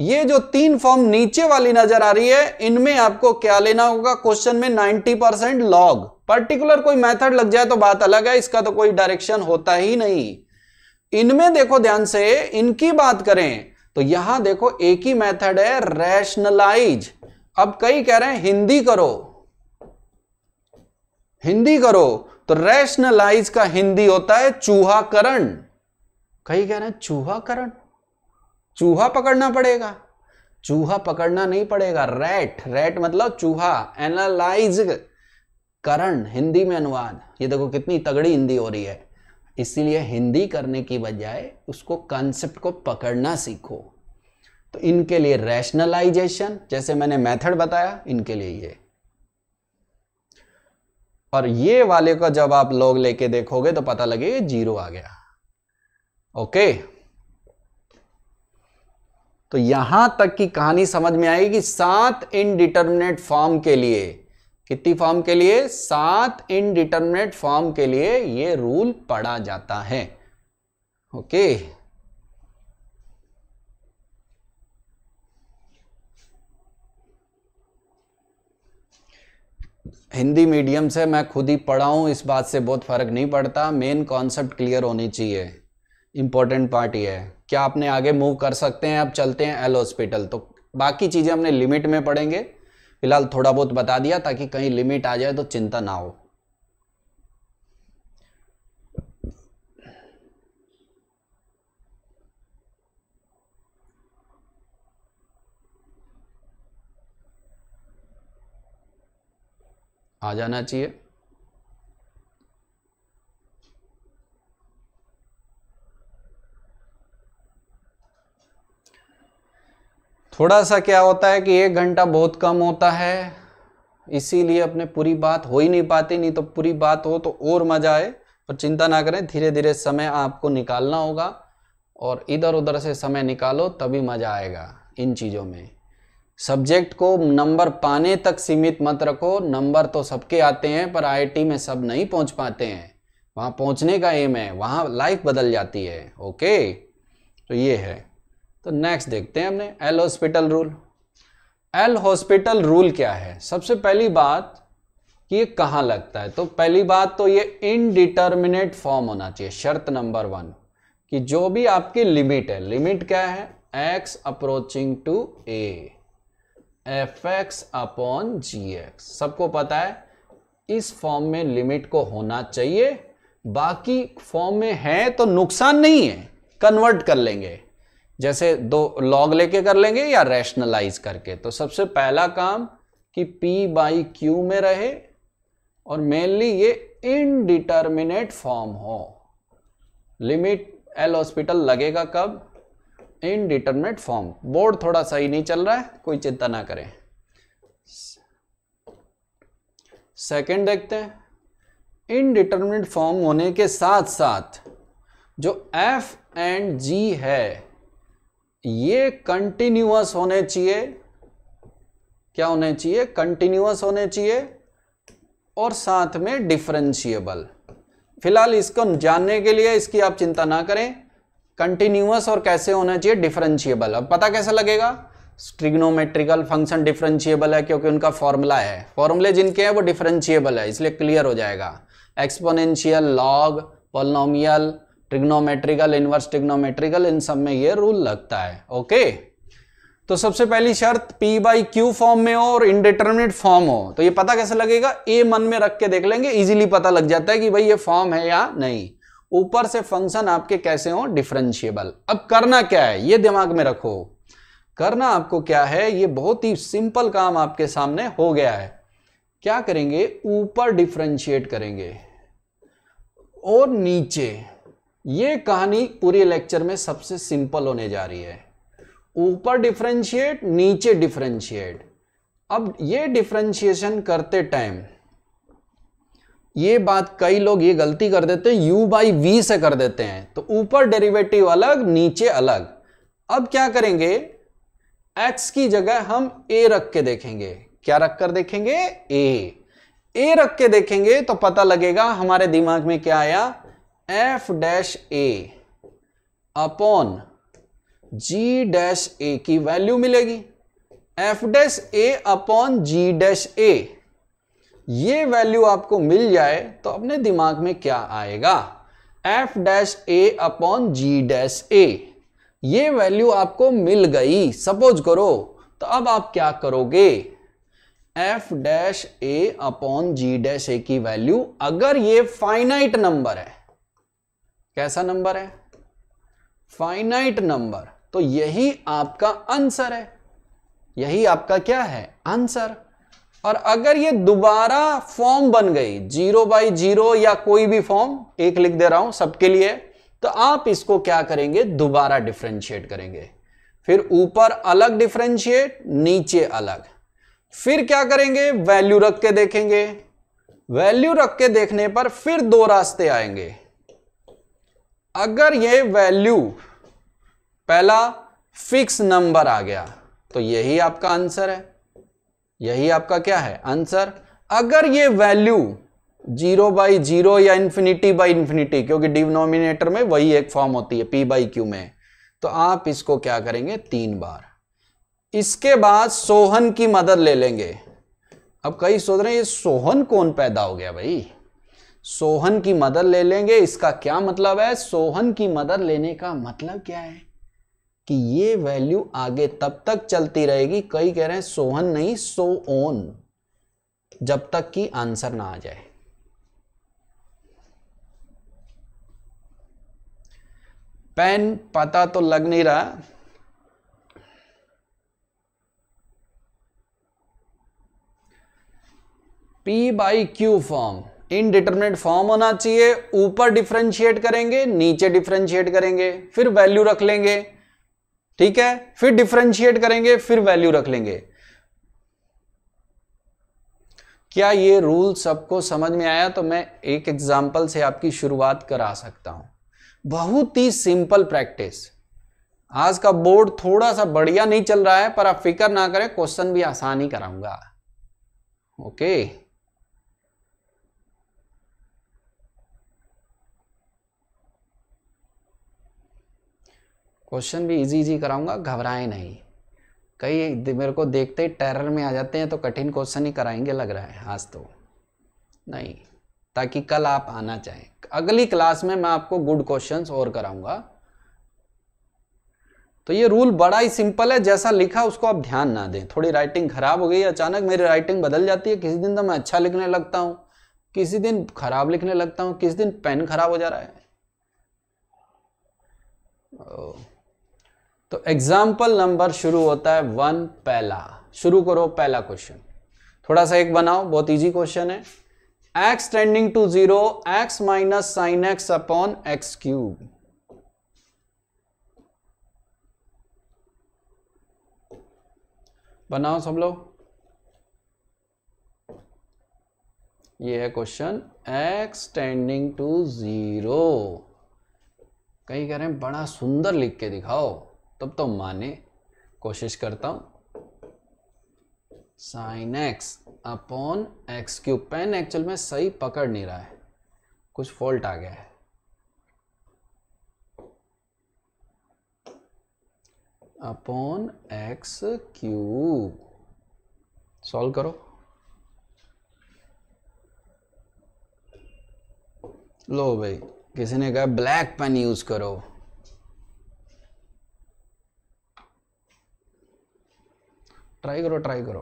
ये जो तीन फॉर्म नीचे वाली नजर आ रही है इनमें आपको क्या लेना होगा क्वेश्चन में 90 परसेंट लॉग पर्टिकुलर कोई मेथड लग जाए तो बात अलग है इसका तो कोई डायरेक्शन होता ही नहीं इनमें देखो ध्यान से इनकी बात करें तो यहां देखो एक ही मेथड है रैशनलाइज अब कई कह रहे हैं हिंदी करो हिंदी करो तो रैशनलाइज का हिंदी होता है चूहाकरण कई कह रहे हैं चूहाकरण चूहा पकड़ना पड़ेगा चूहा पकड़ना नहीं पड़ेगा रैट रैट मतलब चूहा एनालाइज करण हिंदी में अनुवाद ये देखो कितनी तगड़ी हिंदी हो रही है इसीलिए हिंदी करने की बजाय उसको कॉन्सेप्ट को पकड़ना सीखो तो इनके लिए रैशनलाइजेशन जैसे मैंने मेथड बताया इनके लिए ये और ये वाले को जब आप लोग लेके देखोगे तो पता लगेगा जीरो आ गया ओके तो यहां तक की कहानी समझ में आएगी कि सात इनडिटर्मिनेट फॉर्म के लिए कितनी फॉर्म के लिए सात इनडिटर्मिनेट फॉर्म के लिए यह रूल पढ़ा जाता है ओके हिंदी मीडियम से मैं खुद ही पढ़ा इस बात से बहुत फर्क नहीं पड़ता मेन कॉन्सेप्ट क्लियर होनी चाहिए इंपॉर्टेंट पार्ट ये है क्या अपने आगे मूव कर सकते हैं अब चलते हैं एल हॉस्पिटल तो बाकी चीज़ें हमने लिमिट में पढ़ेंगे फिलहाल थोड़ा बहुत बता दिया ताकि कहीं लिमिट आ जाए तो चिंता ना हो आ जाना चाहिए थोड़ा सा क्या होता है कि एक घंटा बहुत कम होता है इसीलिए अपने पूरी बात हो ही नहीं पाती नहीं तो पूरी बात हो तो और मजा आए और चिंता ना करें धीरे धीरे समय आपको निकालना होगा और इधर उधर से समय निकालो तभी मज़ा आएगा इन चीज़ों में सब्जेक्ट को नंबर पाने तक सीमित मत रखो नंबर तो सबके आते हैं पर आईआईटी में सब नहीं पहुंच पाते हैं वहाँ पहुंचने का एम है वहाँ लाइफ बदल जाती है ओके तो ये है तो नेक्स्ट देखते हैं हमने L hospital rule L hospital rule क्या है सबसे पहली बात कि ये कहाँ लगता है तो पहली बात तो ये इनडिटर्मिनेट फॉर्म होना चाहिए शर्त नंबर वन कि जो भी आपकी लिमिट है लिमिट क्या है x approaching to a f x upon g x सबको पता है इस फॉर्म में लिमिट को होना चाहिए बाकी फॉर्म में है तो नुकसान नहीं है कन्वर्ट कर लेंगे जैसे दो लॉग लेके कर लेंगे या रैशनलाइज करके तो सबसे पहला काम कि p बाई क्यू में रहे और मेनली ये इनडिटर्मिनेट फॉर्म हो लिमिट एल हॉस्पिटल लगेगा कब इनडिटर्मिनेट फॉर्म बोर्ड थोड़ा सही नहीं चल रहा है कोई चिंता ना करें सेकंड देखते हैं इनडिटर्मिनेट फॉर्म होने के साथ साथ जो एफ एंड जी है ये कंटिन्यूस होने चाहिए क्या होने चाहिए कंटिन्यूस होने चाहिए और साथ में डिफरेंशिएबल फिलहाल इसको जानने के लिए इसकी आप चिंता ना करें कंटिन्यूस और कैसे होना चाहिए डिफरेंशिएबल अब पता कैसे लगेगा ट्रिग्नोमेट्रिकल फंक्शन डिफरेंशिएबल है क्योंकि उनका फॉर्मूला है फॉर्मूले जिनके हैं वो डिफरेंशिएबल है इसलिए क्लियर हो जाएगा exponential log polynomial trigonometrical inverse trigonometrical इन सब में ये रूल लगता है ओके तो सबसे पहली शर्त p बाई क्यू फॉर्म में हो और इनडिटर्मिनेट फॉर्म हो तो ये पता कैसे लगेगा a मन में रख के देख लेंगे इजीली पता लग जाता है कि भाई ये फॉर्म है या नहीं ऊपर से फंक्शन आपके कैसे हो डिफरेंशियबल अब करना क्या है ये दिमाग में रखो करना आपको क्या है ये बहुत ही सिंपल काम आपके सामने हो गया है क्या करेंगे ऊपर डिफ्रेंशिएट करेंगे और नीचे ये कहानी पूरी लेक्चर में सबसे सिंपल होने जा रही है ऊपर डिफ्रेंशिएट नीचे डिफ्रेंशिएट अब ये डिफ्रेंशिएशन करते टाइम ये बात कई लोग ये गलती कर देते हैं u बाई वी से कर देते हैं तो ऊपर डेरिवेटिव अलग नीचे अलग अब क्या करेंगे x की जगह हम a रख के देखेंगे क्या रख कर देखेंगे a a रख के देखेंगे तो पता लगेगा हमारे दिमाग में क्या आया f dash a upon g dash a की वैल्यू मिलेगी f dash a upon g dash a ये वैल्यू आपको मिल जाए तो अपने दिमाग में क्या आएगा f dash a upon g dash a ये वैल्यू आपको मिल गई सपोज करो तो अब आप क्या करोगे f dash a upon g dash a की वैल्यू अगर ये फाइनाइट नंबर है कैसा नंबर है फाइनाइट नंबर तो यही आपका आंसर है यही आपका क्या है आंसर और अगर ये दोबारा फॉर्म बन गई जीरो बाई जीरो या कोई भी फॉर्म एक लिख दे रहा हूं सबके लिए तो आप इसको क्या करेंगे दोबारा डिफ्रेंशिएट करेंगे फिर ऊपर अलग डिफ्रेंशिएट नीचे अलग फिर क्या करेंगे वैल्यू रख के देखेंगे वैल्यू रख के देखने पर फिर दो रास्ते आएंगे अगर ये वैल्यू पहला फिक्स नंबर आ गया तो यही आपका आंसर है यही आपका क्या है आंसर अगर ये वैल्यू जीरो बाई जीरो या इन्फिनिटी बाई इन्फिनिटी क्योंकि डिनोमिनेटर में वही एक फॉर्म होती है पी बाई क्यू में तो आप इसको क्या करेंगे तीन बार इसके बाद सोहन की मदद ले लेंगे अब कई सोच रहे हैं ये सोहन कौन पैदा हो गया भाई सोहन की मदद ले लेंगे इसका क्या मतलब है सोहन की मदद लेने का मतलब क्या है कि ये वैल्यू आगे तब तक चलती रहेगी कई कह रहे हैं सोहन नहीं सो ओन जब तक कि आंसर ना आ जाए पेन पता तो लग नहीं रहा P by Q form indeterminate form होना चाहिए ऊपर डिफ्रेंशिएट करेंगे नीचे डिफ्रेंशिएट करेंगे फिर वैल्यू रख लेंगे ठीक है फिर डिफ्रेंशिएट करेंगे फिर वैल्यू रख लेंगे क्या ये रूल सबको समझ में आया तो मैं एक एग्जाम्पल से आपकी शुरुआत करा सकता हूं बहुत ही सिंपल प्रैक्टिस आज का बोर्ड थोड़ा सा बढ़िया नहीं चल रहा है पर आप फिक्र ना करें क्वेश्चन भी आसान ही कराऊंगा ओके क्वेश्चन भी इजी इजी कराऊंगा घबराएं नहीं कई मेरे को देखते ही टेरर में आ जाते हैं तो कठिन क्वेश्चन ही कराएंगे लग रहा है आज तो नहीं ताकि कल आप आना चाहें अगली क्लास में मैं आपको गुड क्वेश्चंस और कराऊंगा तो ये रूल बड़ा ही सिंपल है जैसा लिखा उसको आप ध्यान ना दें थोड़ी राइटिंग खराब हो गई अचानक मेरी राइटिंग बदल जाती है किसी दिन तो मैं अच्छा लिखने लगता हूँ किसी दिन खराब लिखने लगता हूँ किसी दिन पेन खराब हो जा रहा है ओ, तो एग्जाम्पल नंबर शुरू होता है वन पहला शुरू करो पहला क्वेश्चन थोड़ा सा एक बनाओ बहुत इजी क्वेश्चन है x tending to zero x minus sine x upon x cube बनाओ सब लोग ये है question x tending to zero कहीं कह रहे हैं बड़ा सुंदर लिख के दिखाओ तब तो माने कोशिश करता हूं sine x upon x cube pen actual में सही पकड़ नहीं रहा है कुछ फॉल्ट आ गया है अपॉन एक्स क्यूब सॉल्व करो लो भाई किसी ने कहा ब्लैक पेन यूज करो ट्राई करो ट्राई करो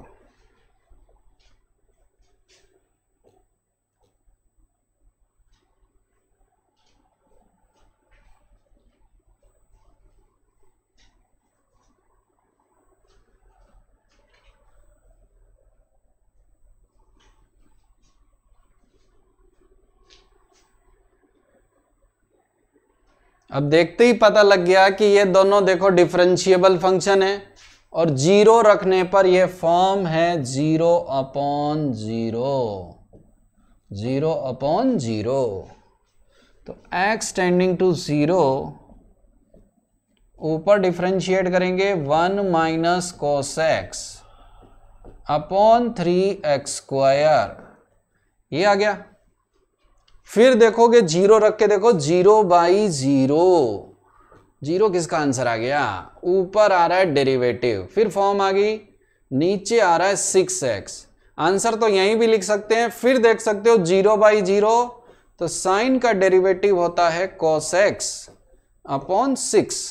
अब देखते ही पता लग गया कि ये दोनों देखो डिफरेंशिएबल फंक्शन है और जीरो रखने पर यह फॉर्म है zero upon zero zero upon zero तो एक्स टेंडिंग टू जीरो ऊपर डिफ्रेंशिएट करेंगे one minus cos x upon three x square ये आ गया फिर देखोगे जीरो रख के देखो जीरो बाई जीरो जीरो किसका आंसर आ गया ऊपर आ रहा है डेरिवेटिव फिर फॉर्म आ गई नीचे आ रहा है सिक्स एक्स आंसर तो यहीं भी लिख सकते हैं फिर देख सकते हो जीरो बाई जीरो तो साइन का डेरिवेटिव होता है cos x upon six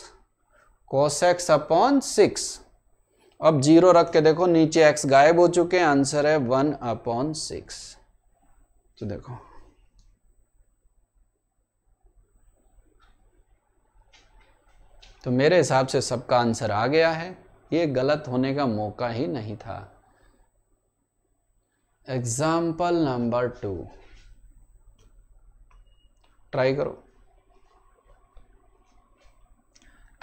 cos x upon six अब जीरो रख के देखो नीचे एक्स गायब हो चुके हैं आंसर है वन अपॉन सिक्स तो देखो तो मेरे हिसाब से सबका आंसर आ गया है ये गलत होने का मौका ही नहीं था एग्जाम्पल नंबर टू ट्राई करो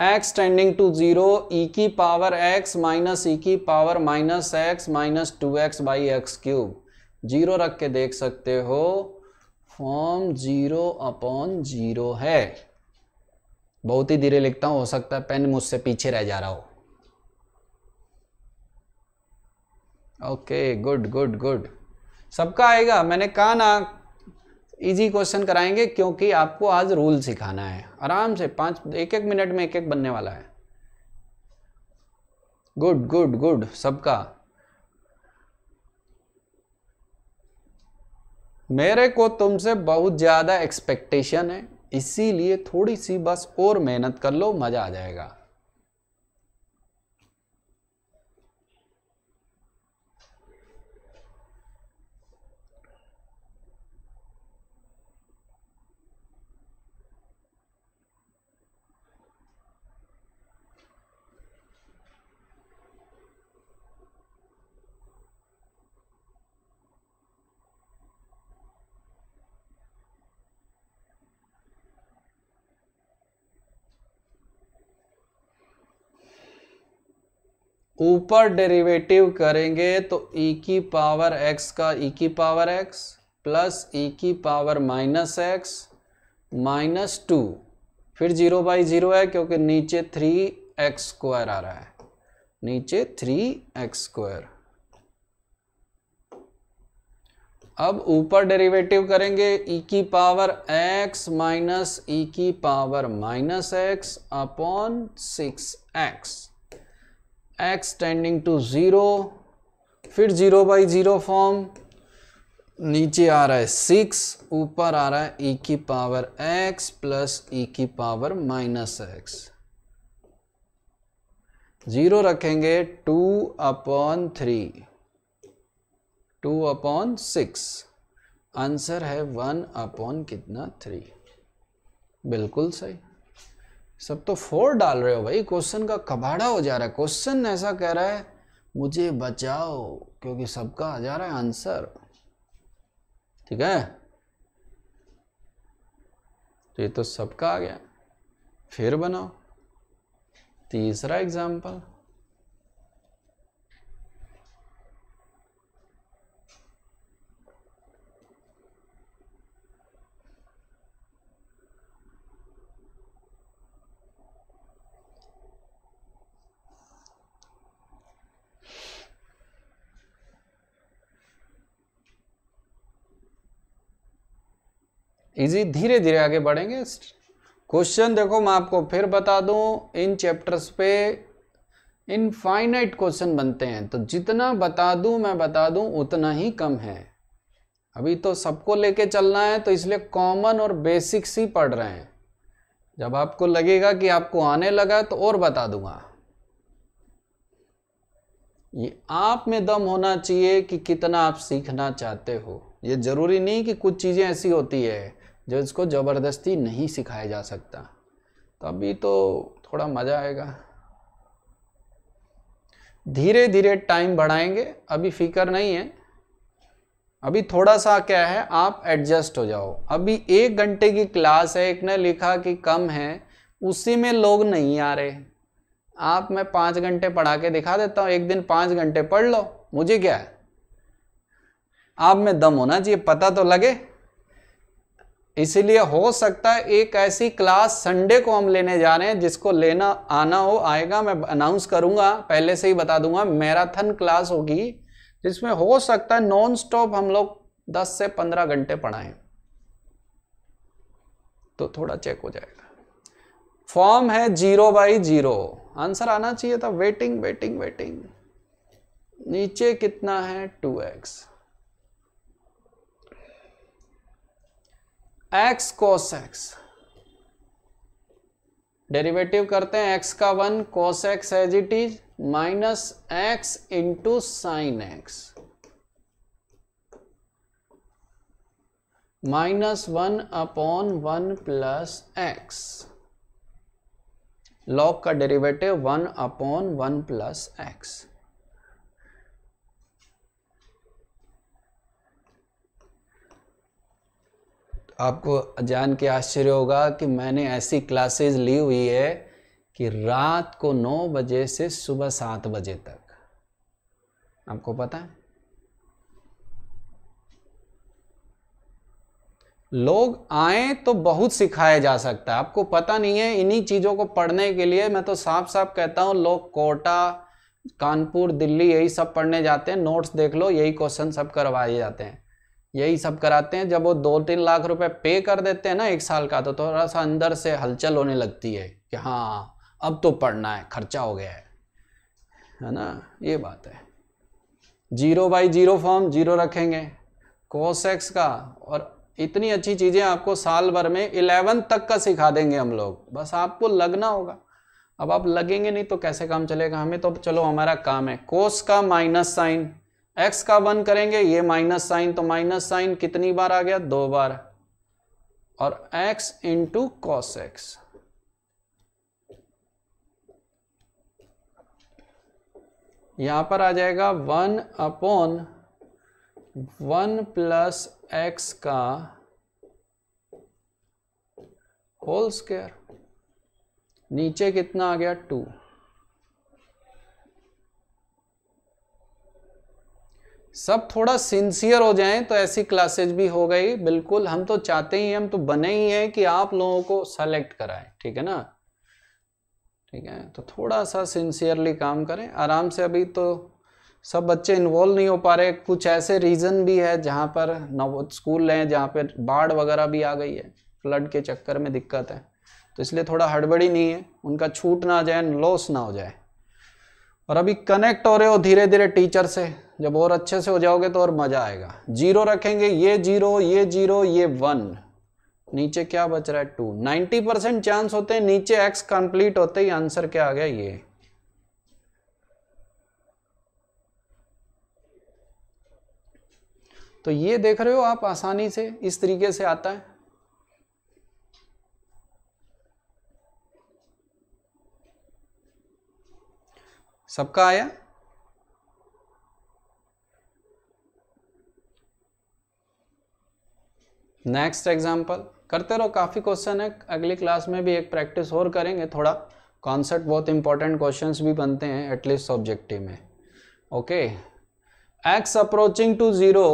x tending to zero e की power x minus e e की power minus x minus two x by x cube zero रख के देख सकते हो फॉर्म जीरो अपॉन जीरो है बहुत ही धीरे लिखता हूँ हो सकता है पेन मुझसे पीछे रह जा रहा हो ओके गुड गुड गुड सबका आएगा मैंने कहा ना इजी क्वेश्चन कराएंगे क्योंकि आपको आज रूल सिखाना है आराम से पाँच एक एक मिनट में एक एक बनने वाला है गुड गुड गुड सबका मेरे को तुमसे बहुत ज़्यादा एक्सपेक्टेशन है इसीलिए थोड़ी सी बस और मेहनत कर लो मज़ा आ जाएगा ऊपर डेरिवेटिव करेंगे तो e की पावर x का e की पावर x प्लस e की power minus x minus two फिर जीरो बाई जीरो है क्योंकि नीचे थ्री एक्स स्क्वायर आ रहा है नीचे थ्री एक्स स्क्वायर अब ऊपर डेरिवेटिव करेंगे e की पावर x माइनस e की power minus x upon six x x tending to zero फिर ज़ीरो बाई ज़ीरो फॉर्म नीचे आ रहा है सिक्स ऊपर आ रहा है ई e की पावर एक्स प्लस ई की पावर माइनस एक्स जीरो रखेंगे two upon three two upon six answer है वन अपॉन कितना थ्री बिल्कुल सही सब तो फोर डाल रहे हो भाई क्वेश्चन का कबाड़ा हो जा रहा है क्वेश्चन ऐसा कह रहा है मुझे बचाओ क्योंकि सबका आ जा रहा है आंसर ठीक है तो ये तो सबका आ गया फिर बनाओ तीसरा एग्जाम्पल इजी धीरे धीरे आगे बढ़ेंगे क्वेश्चन देखो मैं आपको फिर बता दूं इन चैप्टर्स पे इनफाइनाइट क्वेश्चन बनते हैं तो जितना बता दूं मैं बता दूं उतना ही कम है अभी तो सबको लेके चलना है तो इसलिए कॉमन और बेसिक्स ही पढ़ रहे हैं जब आपको लगेगा कि आपको आने लगा तो और बता दूंगा ये आप में दम होना चाहिए कि कितना आप सीखना चाहते हो ये जरूरी नहीं कि कुछ चीज़ें ऐसी होती है जो इसको ज़बरदस्ती नहीं सिखाया जा सकता तो अभी तो थोड़ा मज़ा आएगा धीरे धीरे टाइम बढ़ाएंगे अभी फिक्र नहीं है अभी थोड़ा सा क्या है आप एडजस्ट हो जाओ अभी एक घंटे की क्लास है एक ने लिखा कि कम है उसी में लोग नहीं आ रहे आप मैं पाँच घंटे पढ़ा के दिखा देता हूँ एक दिन पाँच घंटे पढ़ लो मुझे क्या है आप में दम होना चाहिए पता तो लगे इसीलिए हो सकता है एक ऐसी क्लास संडे को हम लेने जा रहे हैं जिसको लेना आना हो आएगा मैं अनाउंस करूंगा पहले से ही बता दूंगा मैराथन क्लास होगी जिसमें हो सकता है नॉन स्टॉप हम लोग 10 से 15 घंटे पढ़ाएं तो थोड़ा चेक हो जाएगा फॉर्म है जीरो बाई जीरो आंसर आना चाहिए था वेटिंग वेटिंग वेटिंग नीचे कितना है two x x cos x derivative करते हैं एक्स का one cos x as it is minus x into sine x minus one upon one plus x log का derivative one upon one plus x आपको जान के आश्चर्य होगा कि मैंने ऐसी क्लासेस ली हुई है कि रात को नौ बजे से सुबह सात बजे तक आपको पता है लोग आए तो बहुत सिखाया जा सकता है आपको पता नहीं है इन्हीं चीज़ों को पढ़ने के लिए मैं तो साफ साफ कहता हूँ लोग कोटा कानपुर दिल्ली यही सब पढ़ने जाते हैं नोट्स देख लो यही क्वेश्चन सब करवाए जाते हैं यही सब कराते हैं जब वो दो तीन लाख रुपए पे कर देते हैं ना एक साल का तो थोड़ा सा अंदर से हलचल होने लगती है कि हाँ अब तो पढ़ना है खर्चा हो गया है है ना ये बात है zero by zero form zero रखेंगे कोसेक्स का और इतनी अच्छी चीज़ें आपको साल भर में इलेवन तक का सिखा देंगे हम लोग बस आपको लगना होगा अब आप लगेंगे नहीं तो कैसे काम चलेगा हमें तो चलो हमारा काम है कोस का माइनस साइन एक्स का वन करेंगे ये माइनस साइन तो माइनस साइन कितनी बार आ गया दो बार और एक्स इंटू कॉस एक्स यहां पर आ जाएगा one upon one plus x का होल स्क्वायर नीचे कितना आ गया टू सब थोड़ा सिंसियर हो जाएं तो ऐसी क्लासेज भी हो गई बिल्कुल हम तो चाहते ही हम तो बने ही हैं कि आप लोगों को सेलेक्ट कराएं ठीक है ना ठीक है तो थोड़ा सा सिंसियरली काम करें आराम से अभी तो सब बच्चे इन्वॉल्व नहीं हो पा रहे कुछ ऐसे रीज़न भी है जहाँ पर नव स्कूल हैं जहां पर बाढ़ वगैरह भी आ गई है फ्लड के चक्कर में दिक्कत है तो इसलिए थोड़ा हड़बड़ी नहीं है उनका छूट ना जाए लॉस ना हो जाए और अभी कनेक्ट हो रहे हो धीरे धीरे टीचर से जब और अच्छे से हो जाओगे तो और मज़ा आएगा जीरो रखेंगे ये जीरो ये जीरो ये वन नीचे क्या बच रहा है टू नाइन्टी परसेंट चांस होते हैं नीचे एक्स कंप्लीट होते ही आंसर क्या आ गया ये तो ये देख रहे हो आप आसानी से इस तरीके से आता है सबका आया नेक्स्ट एग्जाम्पल करते रहो काफ़ी क्वेश्चन है अगली क्लास में भी एक प्रैक्टिस और करेंगे थोड़ा कॉन्सेप्ट बहुत इंपॉर्टेंट क्वेश्चन भी बनते हैं एटलीस्ट ऑब्जेक्टिव में okay x approaching to zero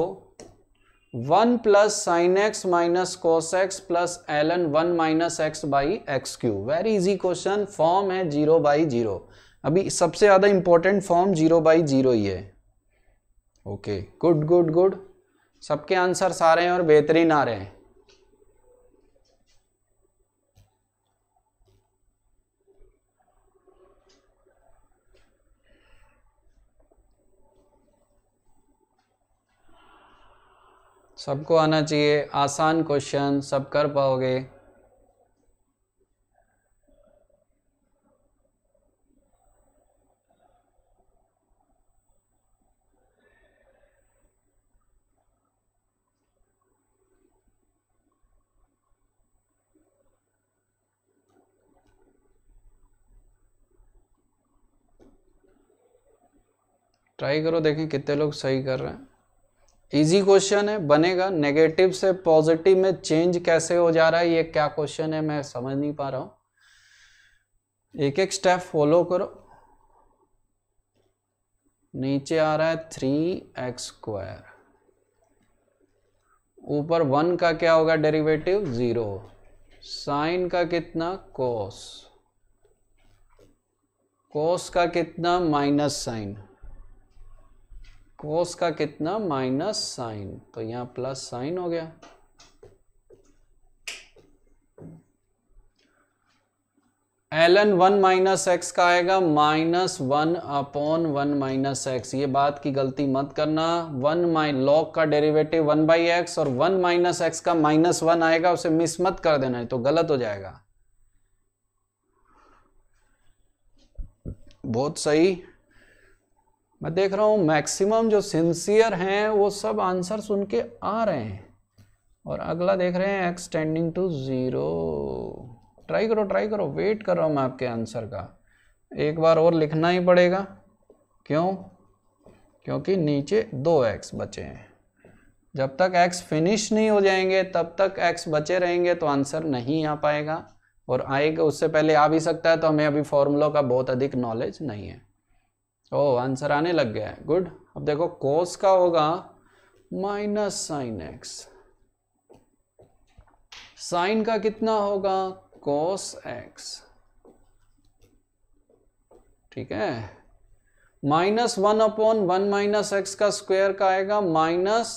one plus sine x minus cos x plus l n one minus x by x cube very easy question form है zero by zero अभी सबसे ज़्यादा important form zero by zero ही है okay good good good सबके answer सारे हैं और बेहतरीन आ रहे हैं सबको आना चाहिए आसान क्वेश्चन सब कर पाओगे ट्राई करो देखें कितने लोग सही कर रहे हैं इजी क्वेश्चन है बनेगा नेगेटिव से पॉजिटिव में चेंज कैसे हो जा रहा है ये क्या क्वेश्चन है मैं समझ नहीं पा रहा हूँ एक एक स्टेप फॉलो करो नीचे आ रहा है थ्री एक्स स्क्वायर ऊपर वन का क्या होगा डेरिवेटिव जीरो साइन का कितना कोस कोस का कितना माइनस साइन कोस का कितना माइनस साइन तो यहां प्लस साइन हो गया l n one minus x का आएगा minus one upon one minus x ये बात की गलती मत करना वन माइन लॉग का डेरिवेटिव वन बाई एक्स और वन माइनस एक्स का माइनस वन आएगा उसे मिस मत कर देना है तो गलत हो जाएगा बहुत सही मैं देख रहा हूँ मैक्सिमम जो सिंसियर हैं वो सब आंसर सुन के आ रहे हैं और अगला देख रहे हैं x tending to zero try करो ट्राई करो वेट कर रहा हूँ मैं आपके आंसर का एक बार और लिखना ही पड़ेगा क्यों क्योंकि नीचे दो एक्स बचे हैं जब तक एक्स फिनिश नहीं हो जाएंगे तब तक एक्स बचे रहेंगे तो आंसर नहीं आ पाएगा और आएगा उससे पहले आ भी सकता है तो हमें अभी फॉर्मूलों का बहुत अधिक नॉलेज नहीं है ओ आंसर आने लग गया है गुड अब देखो कोस का होगा माइनस साइन एक्स साइन का कितना होगा कोस एक्स ठीक है minus one upon one minus x का स्क्वायर का आएगा माइनस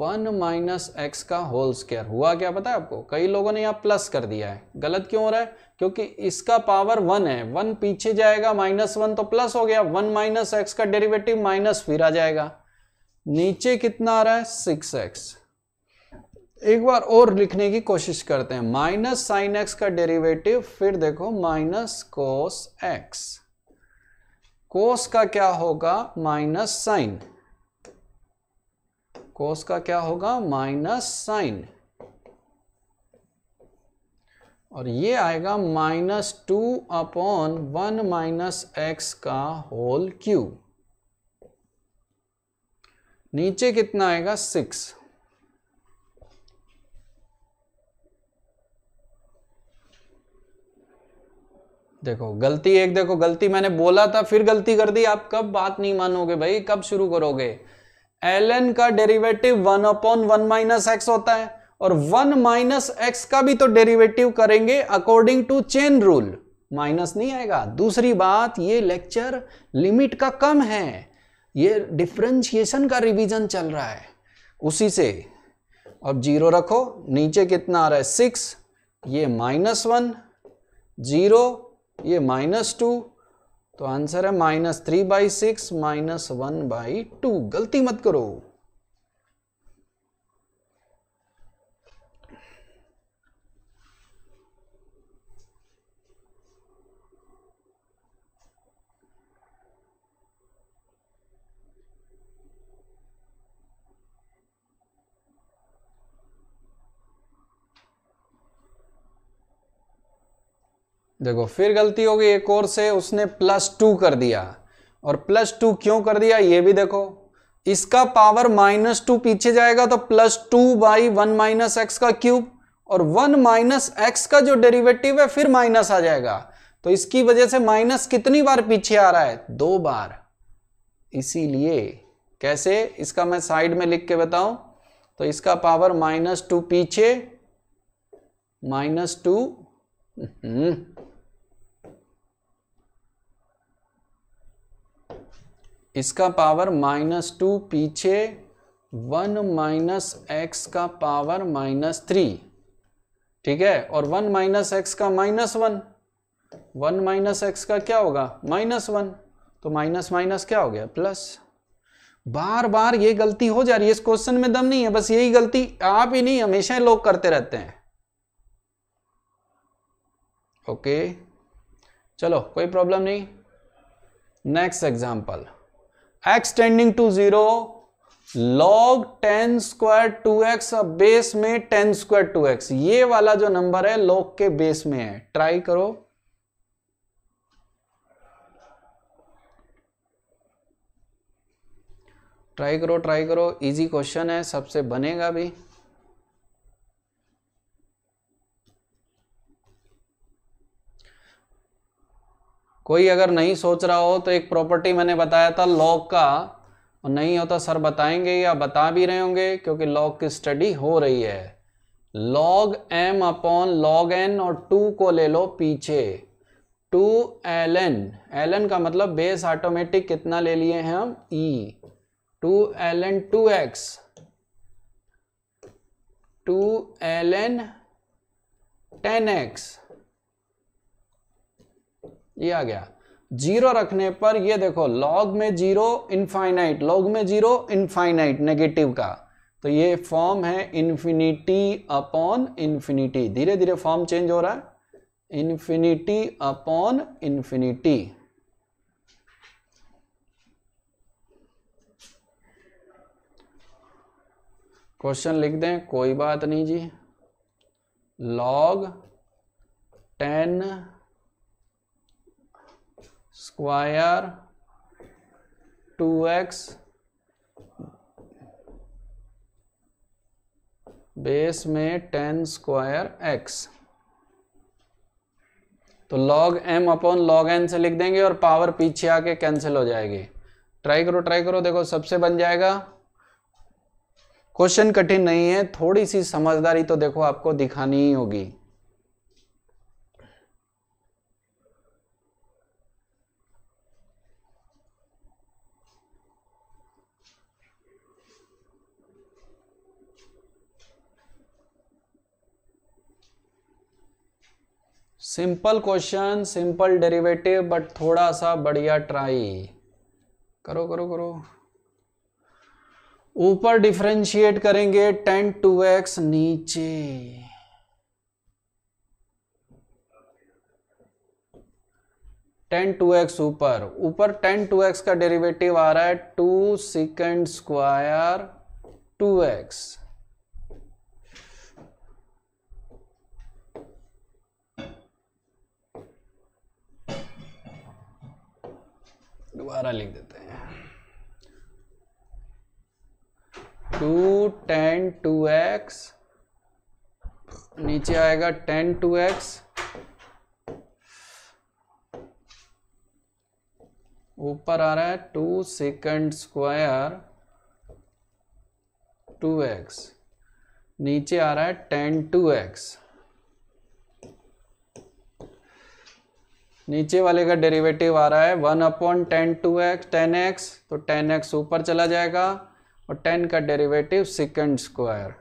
वन माइनस एक्स का होल स्क्वायर हुआ क्या पता है आपको कई लोगों ने यहाँ प्लस कर दिया है गलत क्यों हो रहा है क्योंकि इसका पावर वन है वन पीछे जाएगा माइनस वन तो प्लस हो गया वन माइनस एक्स का डेरिवेटिव माइनस फिर आ जाएगा नीचे कितना आ रहा है सिक्स एक्स एक बार और लिखने की कोशिश करते हैं माइनस साइन एक्स का डेरिवेटिव फिर देखो माइनस कोस एक्स कोस का क्या होगा माइनस साइन कोस का क्या होगा माइनस साइन और ये आएगा minus two upon one minus x का होल क्यूब नीचे कितना आएगा सिक्स देखो गलती एक देखो गलती मैंने बोला था फिर गलती कर दी आप कब बात नहीं मानोगे भाई कब शुरू करोगे ln का derivative one upon one minus x होता है और वन माइनस एक्स का भी तो डेरिवेटिव करेंगे according to chain rule minus नहीं आएगा दूसरी बात ये लेक्चर लिमिट का कम है ये डिफ्रेंशिएशन का रिवीजन चल रहा है उसी से अब जीरो रखो नीचे कितना आ रहा है सिक्स ये माइनस वन जीरो ये माइनस टू तो आंसर है minus three by six minus one by two गलती मत करो देखो फिर गलती हो गई एक और से उसने प्लस टू कर दिया और प्लस टू क्यों कर दिया ये भी देखो इसका पावर माइनस टू पीछे जाएगा तो plus two by one minus x का क्यूब और वन माइनस एक्स का जो डेरिवेटिव है फिर माइनस आ जाएगा तो इसकी वजह से माइनस कितनी बार पीछे आ रहा है दो बार इसीलिए कैसे इसका मैं साइड में लिख के बताऊं तो इसका पावर माइनस टू पीछे माइनस हम्म, टू इसका पावर माइनस टू पीछे वन माइनस एक्स का पावर माइनस थ्री ठीक है और वन माइनस एक्स का minus one one minus x का क्या होगा माइनस वन तो माइनस माइनस क्या हो गया प्लस बार बार ये गलती हो जा रही है इस क्वेश्चन में दम नहीं है बस यही गलती आप ही नहीं हमेशा लोग करते रहते हैं ओके चलो कोई प्रॉब्लम नहीं next example x tending to zero log ten square two x अब बेस में टेन स्क्वायर टू एक्स ये वाला जो नंबर है लॉग के बेस में है ट्राई करो ट्राई करो ट्राई करो इजी क्वेश्चन है सबसे बनेगा भी कोई अगर नहीं सोच रहा हो तो एक प्रॉपर्टी मैंने बताया था लॉक का और नहीं होता तो सर बताएंगे या बता भी रहे होंगे क्योंकि लॉग की स्टडी हो रही है log m upon log n और टू को ले लो पीछे two l n l n का मतलब बेस ऑटोमेटिक कितना ले लिए हैं हम e two l n two x two l n ten x ये आ गया जीरो रखने पर ये देखो लॉग में जीरो इनफाइनाइट लॉग में जीरो इनफाइनाइट नेगेटिव का तो ये फॉर्म है इन्फिनिटी अपॉन इन्फिनिटी धीरे धीरे फॉर्म चेंज हो रहा है इन्फिनिटी अपॉन इन्फिनिटी क्वेश्चन लिख दें कोई बात नहीं जी log ten square two x base में टेन स्क्वायर एक्स तो log m upon log n से लिख देंगे और पावर पीछे आके कैंसिल हो जाएगी ट्राई करो ट्राई करो देखो सबसे बन जाएगा क्वेश्चन कठिन नहीं है थोड़ी सी समझदारी तो देखो आपको दिखानी ही होगी simple question simple derivative but थोड़ा सा बढ़िया ट्राई करो करो करो ऊपर डिफ्रेंशिएट करेंगे टेन टू एक्स नीचे टेन टू एक्स ऊपर ऊपर टेन टू एक्स का डेरिवेटिव आ रहा है two sec square two x दोबारा लिख देते हैं टू टेन टू एक्स नीचे आएगा टेन टू एक्स ऊपर आ रहा है two sec square two x नीचे आ रहा है टेन टू एक्स नीचे वाले का डेरिवेटिव आ रहा है one upon tan two x tan x तो टेन एक्स ऊपर चला जाएगा और टेन का डेरिवेटिव सिकेंड स्क्वायर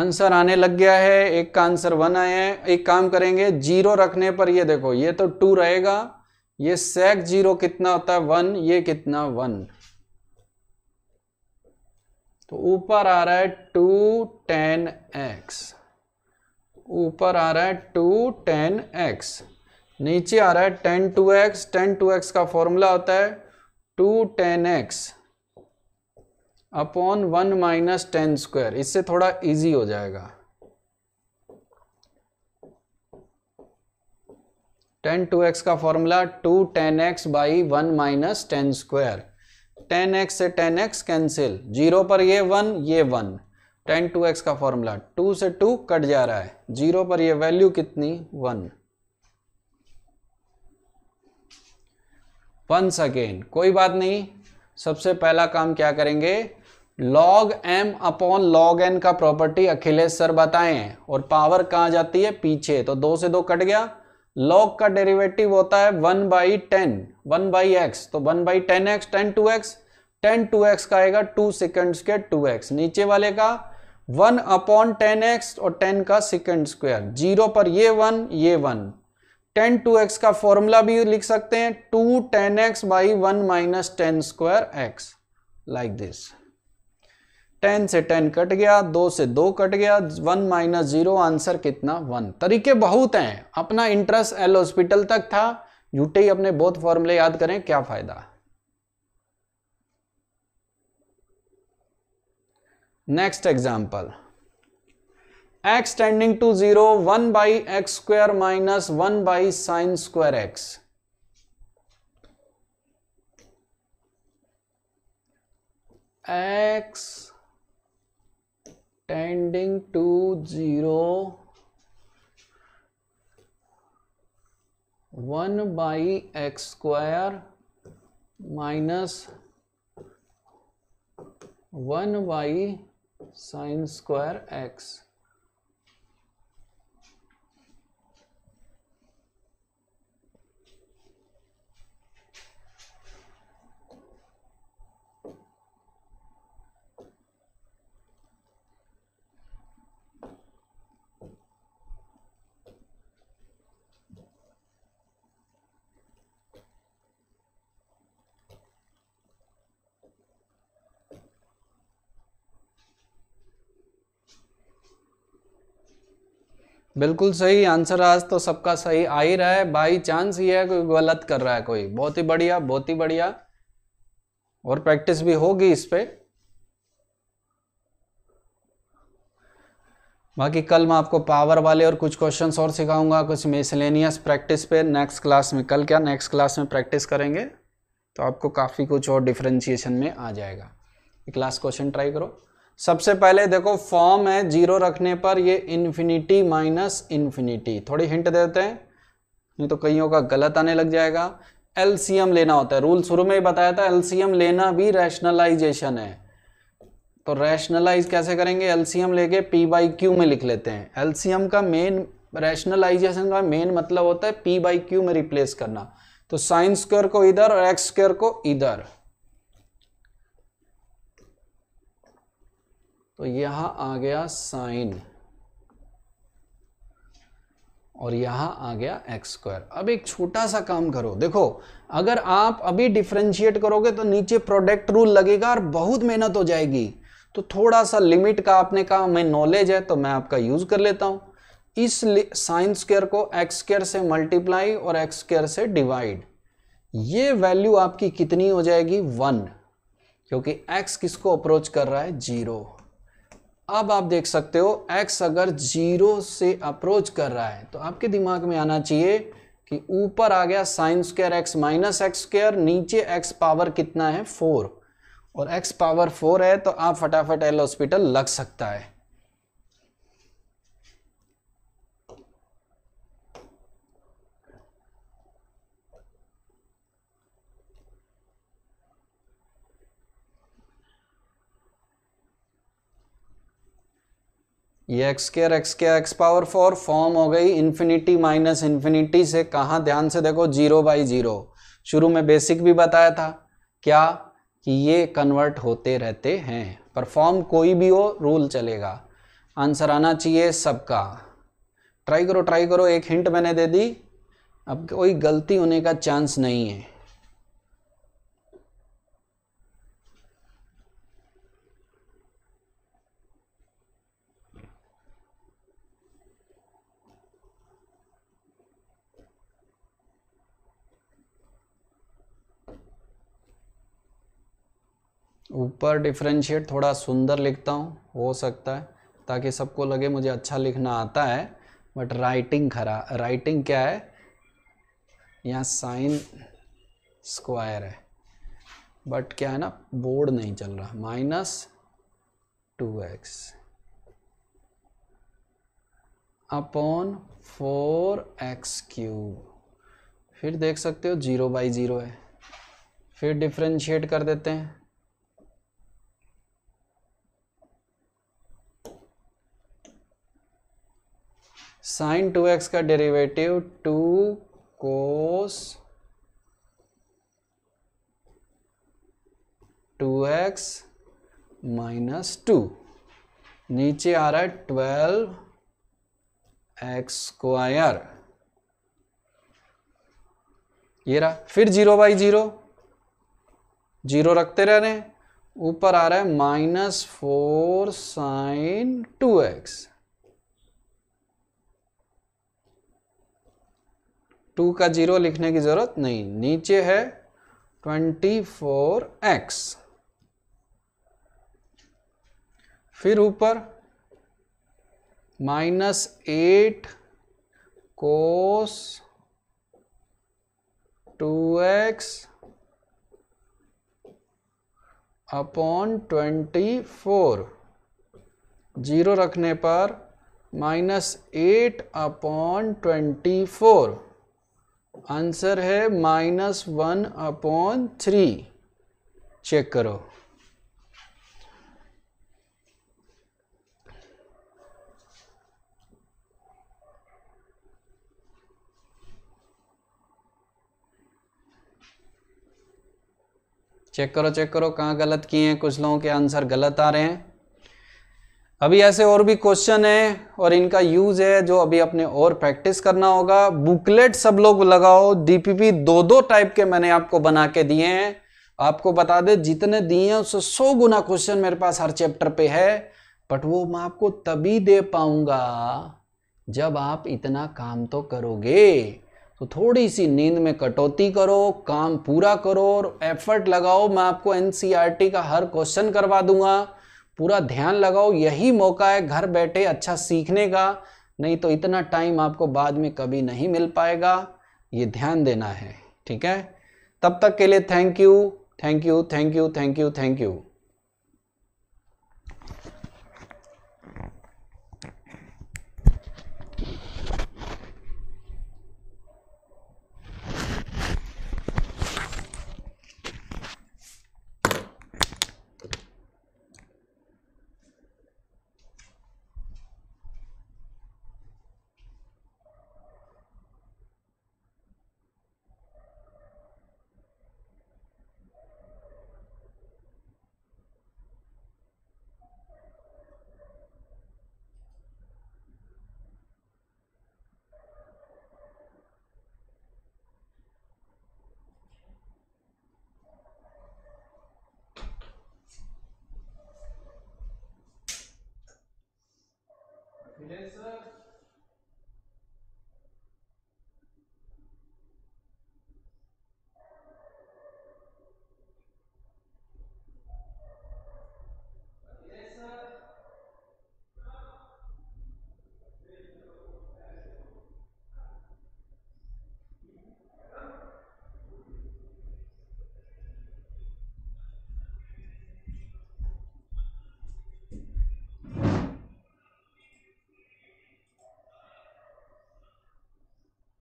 आंसर आने लग गया है एक का आंसर वन आया है एक काम करेंगे जीरो रखने पर ये देखो ये तो टू रहेगा ये सेक जीरो कितना होता है वन ये कितना वन तो ऊपर आ रहा है टू टेन एक्स ऊपर आ रहा है टू टेन एक्स नीचे आ रहा है tan two x tan two x का फॉर्मूला होता है two tan x upon one minus tan square इससे थोड़ा इजी हो जाएगा टेन टू एक्स का formula two tan x by one minus tan square tan x से टेन एक्स कैंसिल जीरो पर ये वन ये वन टेन टू एक्स का फॉर्मूला टू से टू कट जा रहा है जीरो पर ये वैल्यू कितनी वन वन सेकेंड कोई बात नहीं सबसे पहला काम क्या करेंगे log m upon log n का प्रॉपर्टी अखिलेश सर बताएं और पावर कहां जाती है पीछे तो दो से दो कट गया लॉग का डेरिवेटिव होता है one by tan one by x तो one by tan x tan two x tan two x का आएगा टू सेकेंड्स के टू एक्स नीचे वाले का वन अपॉन टेन एक्स और टेन का सेकेंड स्क्वायर जीरो पर ये वन ये वन टेन टू एक्स का फॉर्मूला भी लिख सकते हैं two tan x by one minus tan square x like this tan से टेन कट गया दो से दो कट गया वन माइनस जीरो आंसर कितना वन तरीके बहुत हैं अपना इंटरेस्ट एल हॉस्पिटल तक था झूठे ही अपने बहुत फॉर्मूले याद करें क्या फ़ायदा Next example x tending to 0 1 by x square minus 1 by sine square x. x tending to 0 1 by x square minus 1 by sine square x बिल्कुल सही आंसर आज तो सबका सही आ ही रहा है बाई चांस ही है कोई गलत कर रहा है कोई बहुत ही बढ़िया बहुत ही बढ़िया और प्रैक्टिस भी होगी इस पर बाकी कल मैं आपको पावर वाले और कुछ क्वेश्चंस और सिखाऊंगा कुछ मिसलेनियस प्रैक्टिस पे नेक्स्ट क्लास में कल क्या नेक्स्ट क्लास में प्रैक्टिस करेंगे तो आपको काफ़ी कुछ और डिफ्रेंशिएशन में आ जाएगा एक लास्ट क्वेश्चन ट्राई करो सबसे पहले देखो फॉर्म है जीरो रखने पर ये इन्फिनिटी माइनस इन्फिनिटी थोड़ी हिंट देते हैं नहीं तो कईयों का गलत आने लग जाएगा एलसीएम लेना होता है रूल शुरू में ही बताया था एलसीएम लेना भी रैशनलाइजेशन है तो रैशनलाइज कैसे करेंगे एलसीएम लेके पी बाई क्यू में लिख लेते हैं एलसीएम का मेन रैशनलाइजेशन का मेन मतलब होता है पी बाई क्यू में रिप्लेस करना तो साइंस स्क्वेयर को इधर और एक्स स्क्वेयर को इधर तो यहां आ गया साइन और यहां आ गया एक्स स्क्वायर अब एक छोटा सा काम करो देखो अगर आप अभी डिफ्रेंशिएट करोगे तो नीचे प्रोडक्ट रूल लगेगा और बहुत मेहनत हो जाएगी तो थोड़ा सा लिमिट का आपने कहा मैं नॉलेज है तो मैं आपका यूज कर लेता हूं इस साइन स्क्वायर को एक्स स्क्वायर से मल्टीप्लाई और एक्स स्क्वायर से डिवाइड ये वैल्यू आपकी कितनी हो जाएगी वन क्योंकि एक्स किसको अप्रोच कर रहा है जीरो अब आप देख सकते हो x अगर जीरो से अप्रोच कर रहा है तो आपके दिमाग में आना चाहिए कि ऊपर आ गया sine square x minus x square नीचे एक्स पावर कितना है फोर और एक्स पावर फोर है तो आप फटाफट एल हॉस्पिटल लग सकता है ये x square x square x power four form हो गई इन्फिनिटी माइनस इन्फिनिटी से कहाँ ध्यान से देखो जीरो बाई जीरो शुरू में बेसिक भी बताया था क्या कि ये कन्वर्ट होते रहते हैं पर फॉर्म कोई भी हो रूल चलेगा आंसर आना चाहिए सबका ट्राई करो ट्राई करो एक हिंट मैंने दे दी अब कोई गलती होने का चांस नहीं है ऊपर डिफ्रेंशिएट थोड़ा सुंदर लिखता हूँ हो सकता है ताकि सबको लगे मुझे अच्छा लिखना आता है बट राइटिंग खरा राइटिंग क्या है यहाँ साइन स्क्वायर है बट क्या है ना बोर्ड नहीं चल रहा minus two x upon four x cube फिर देख सकते हो जीरो बाई जीरो है फिर डिफ्रेंशिएट कर देते हैं साइन टू एक्स का derivative two cos two x minus two नीचे आ रहा है ट्वेल्व एक्स स्क्वायर ये रहा फिर जीरो बाई जीरो जीरो रखते रह रहे ऊपर आ रहा है minus four sine two x two का जीरो लिखने की ज़रूरत नहीं नीचे है ट्वेंटी फोर एक्स फिर ऊपर minus eight cos two x upon twenty four zero रखने पर minus eight upon twenty four answer है minus one upon three check करो चेक करो चेक करो कहाँ गलत किए हैं कुछ लोगों के आंसर गलत आ रहे हैं अभी ऐसे और भी क्वेश्चन है और इनका यूज है जो अभी अपने और प्रैक्टिस करना होगा बुकलेट सब लोग लगाओ डीपीपी दो दो टाइप के मैंने आपको बना के दिए हैं आपको बता दे जितने दिए हैं उससे सौ गुना क्वेश्चन मेरे पास हर चैप्टर पे है बट वो मैं आपको तभी दे पाऊंगा जब आप इतना काम तो करोगे तो थोड़ी सी नींद में कटौती करो काम पूरा करो और एफर्ट लगाओ मैं आपको एनसीईआरटी e का हर क्वेश्चन करवा दूंगा पूरा ध्यान लगाओ यही मौका है घर बैठे अच्छा सीखने का नहीं तो इतना टाइम आपको बाद में कभी नहीं मिल पाएगा ये ध्यान देना है ठीक है तब तक के लिए thank you thank you thank you thank you thank you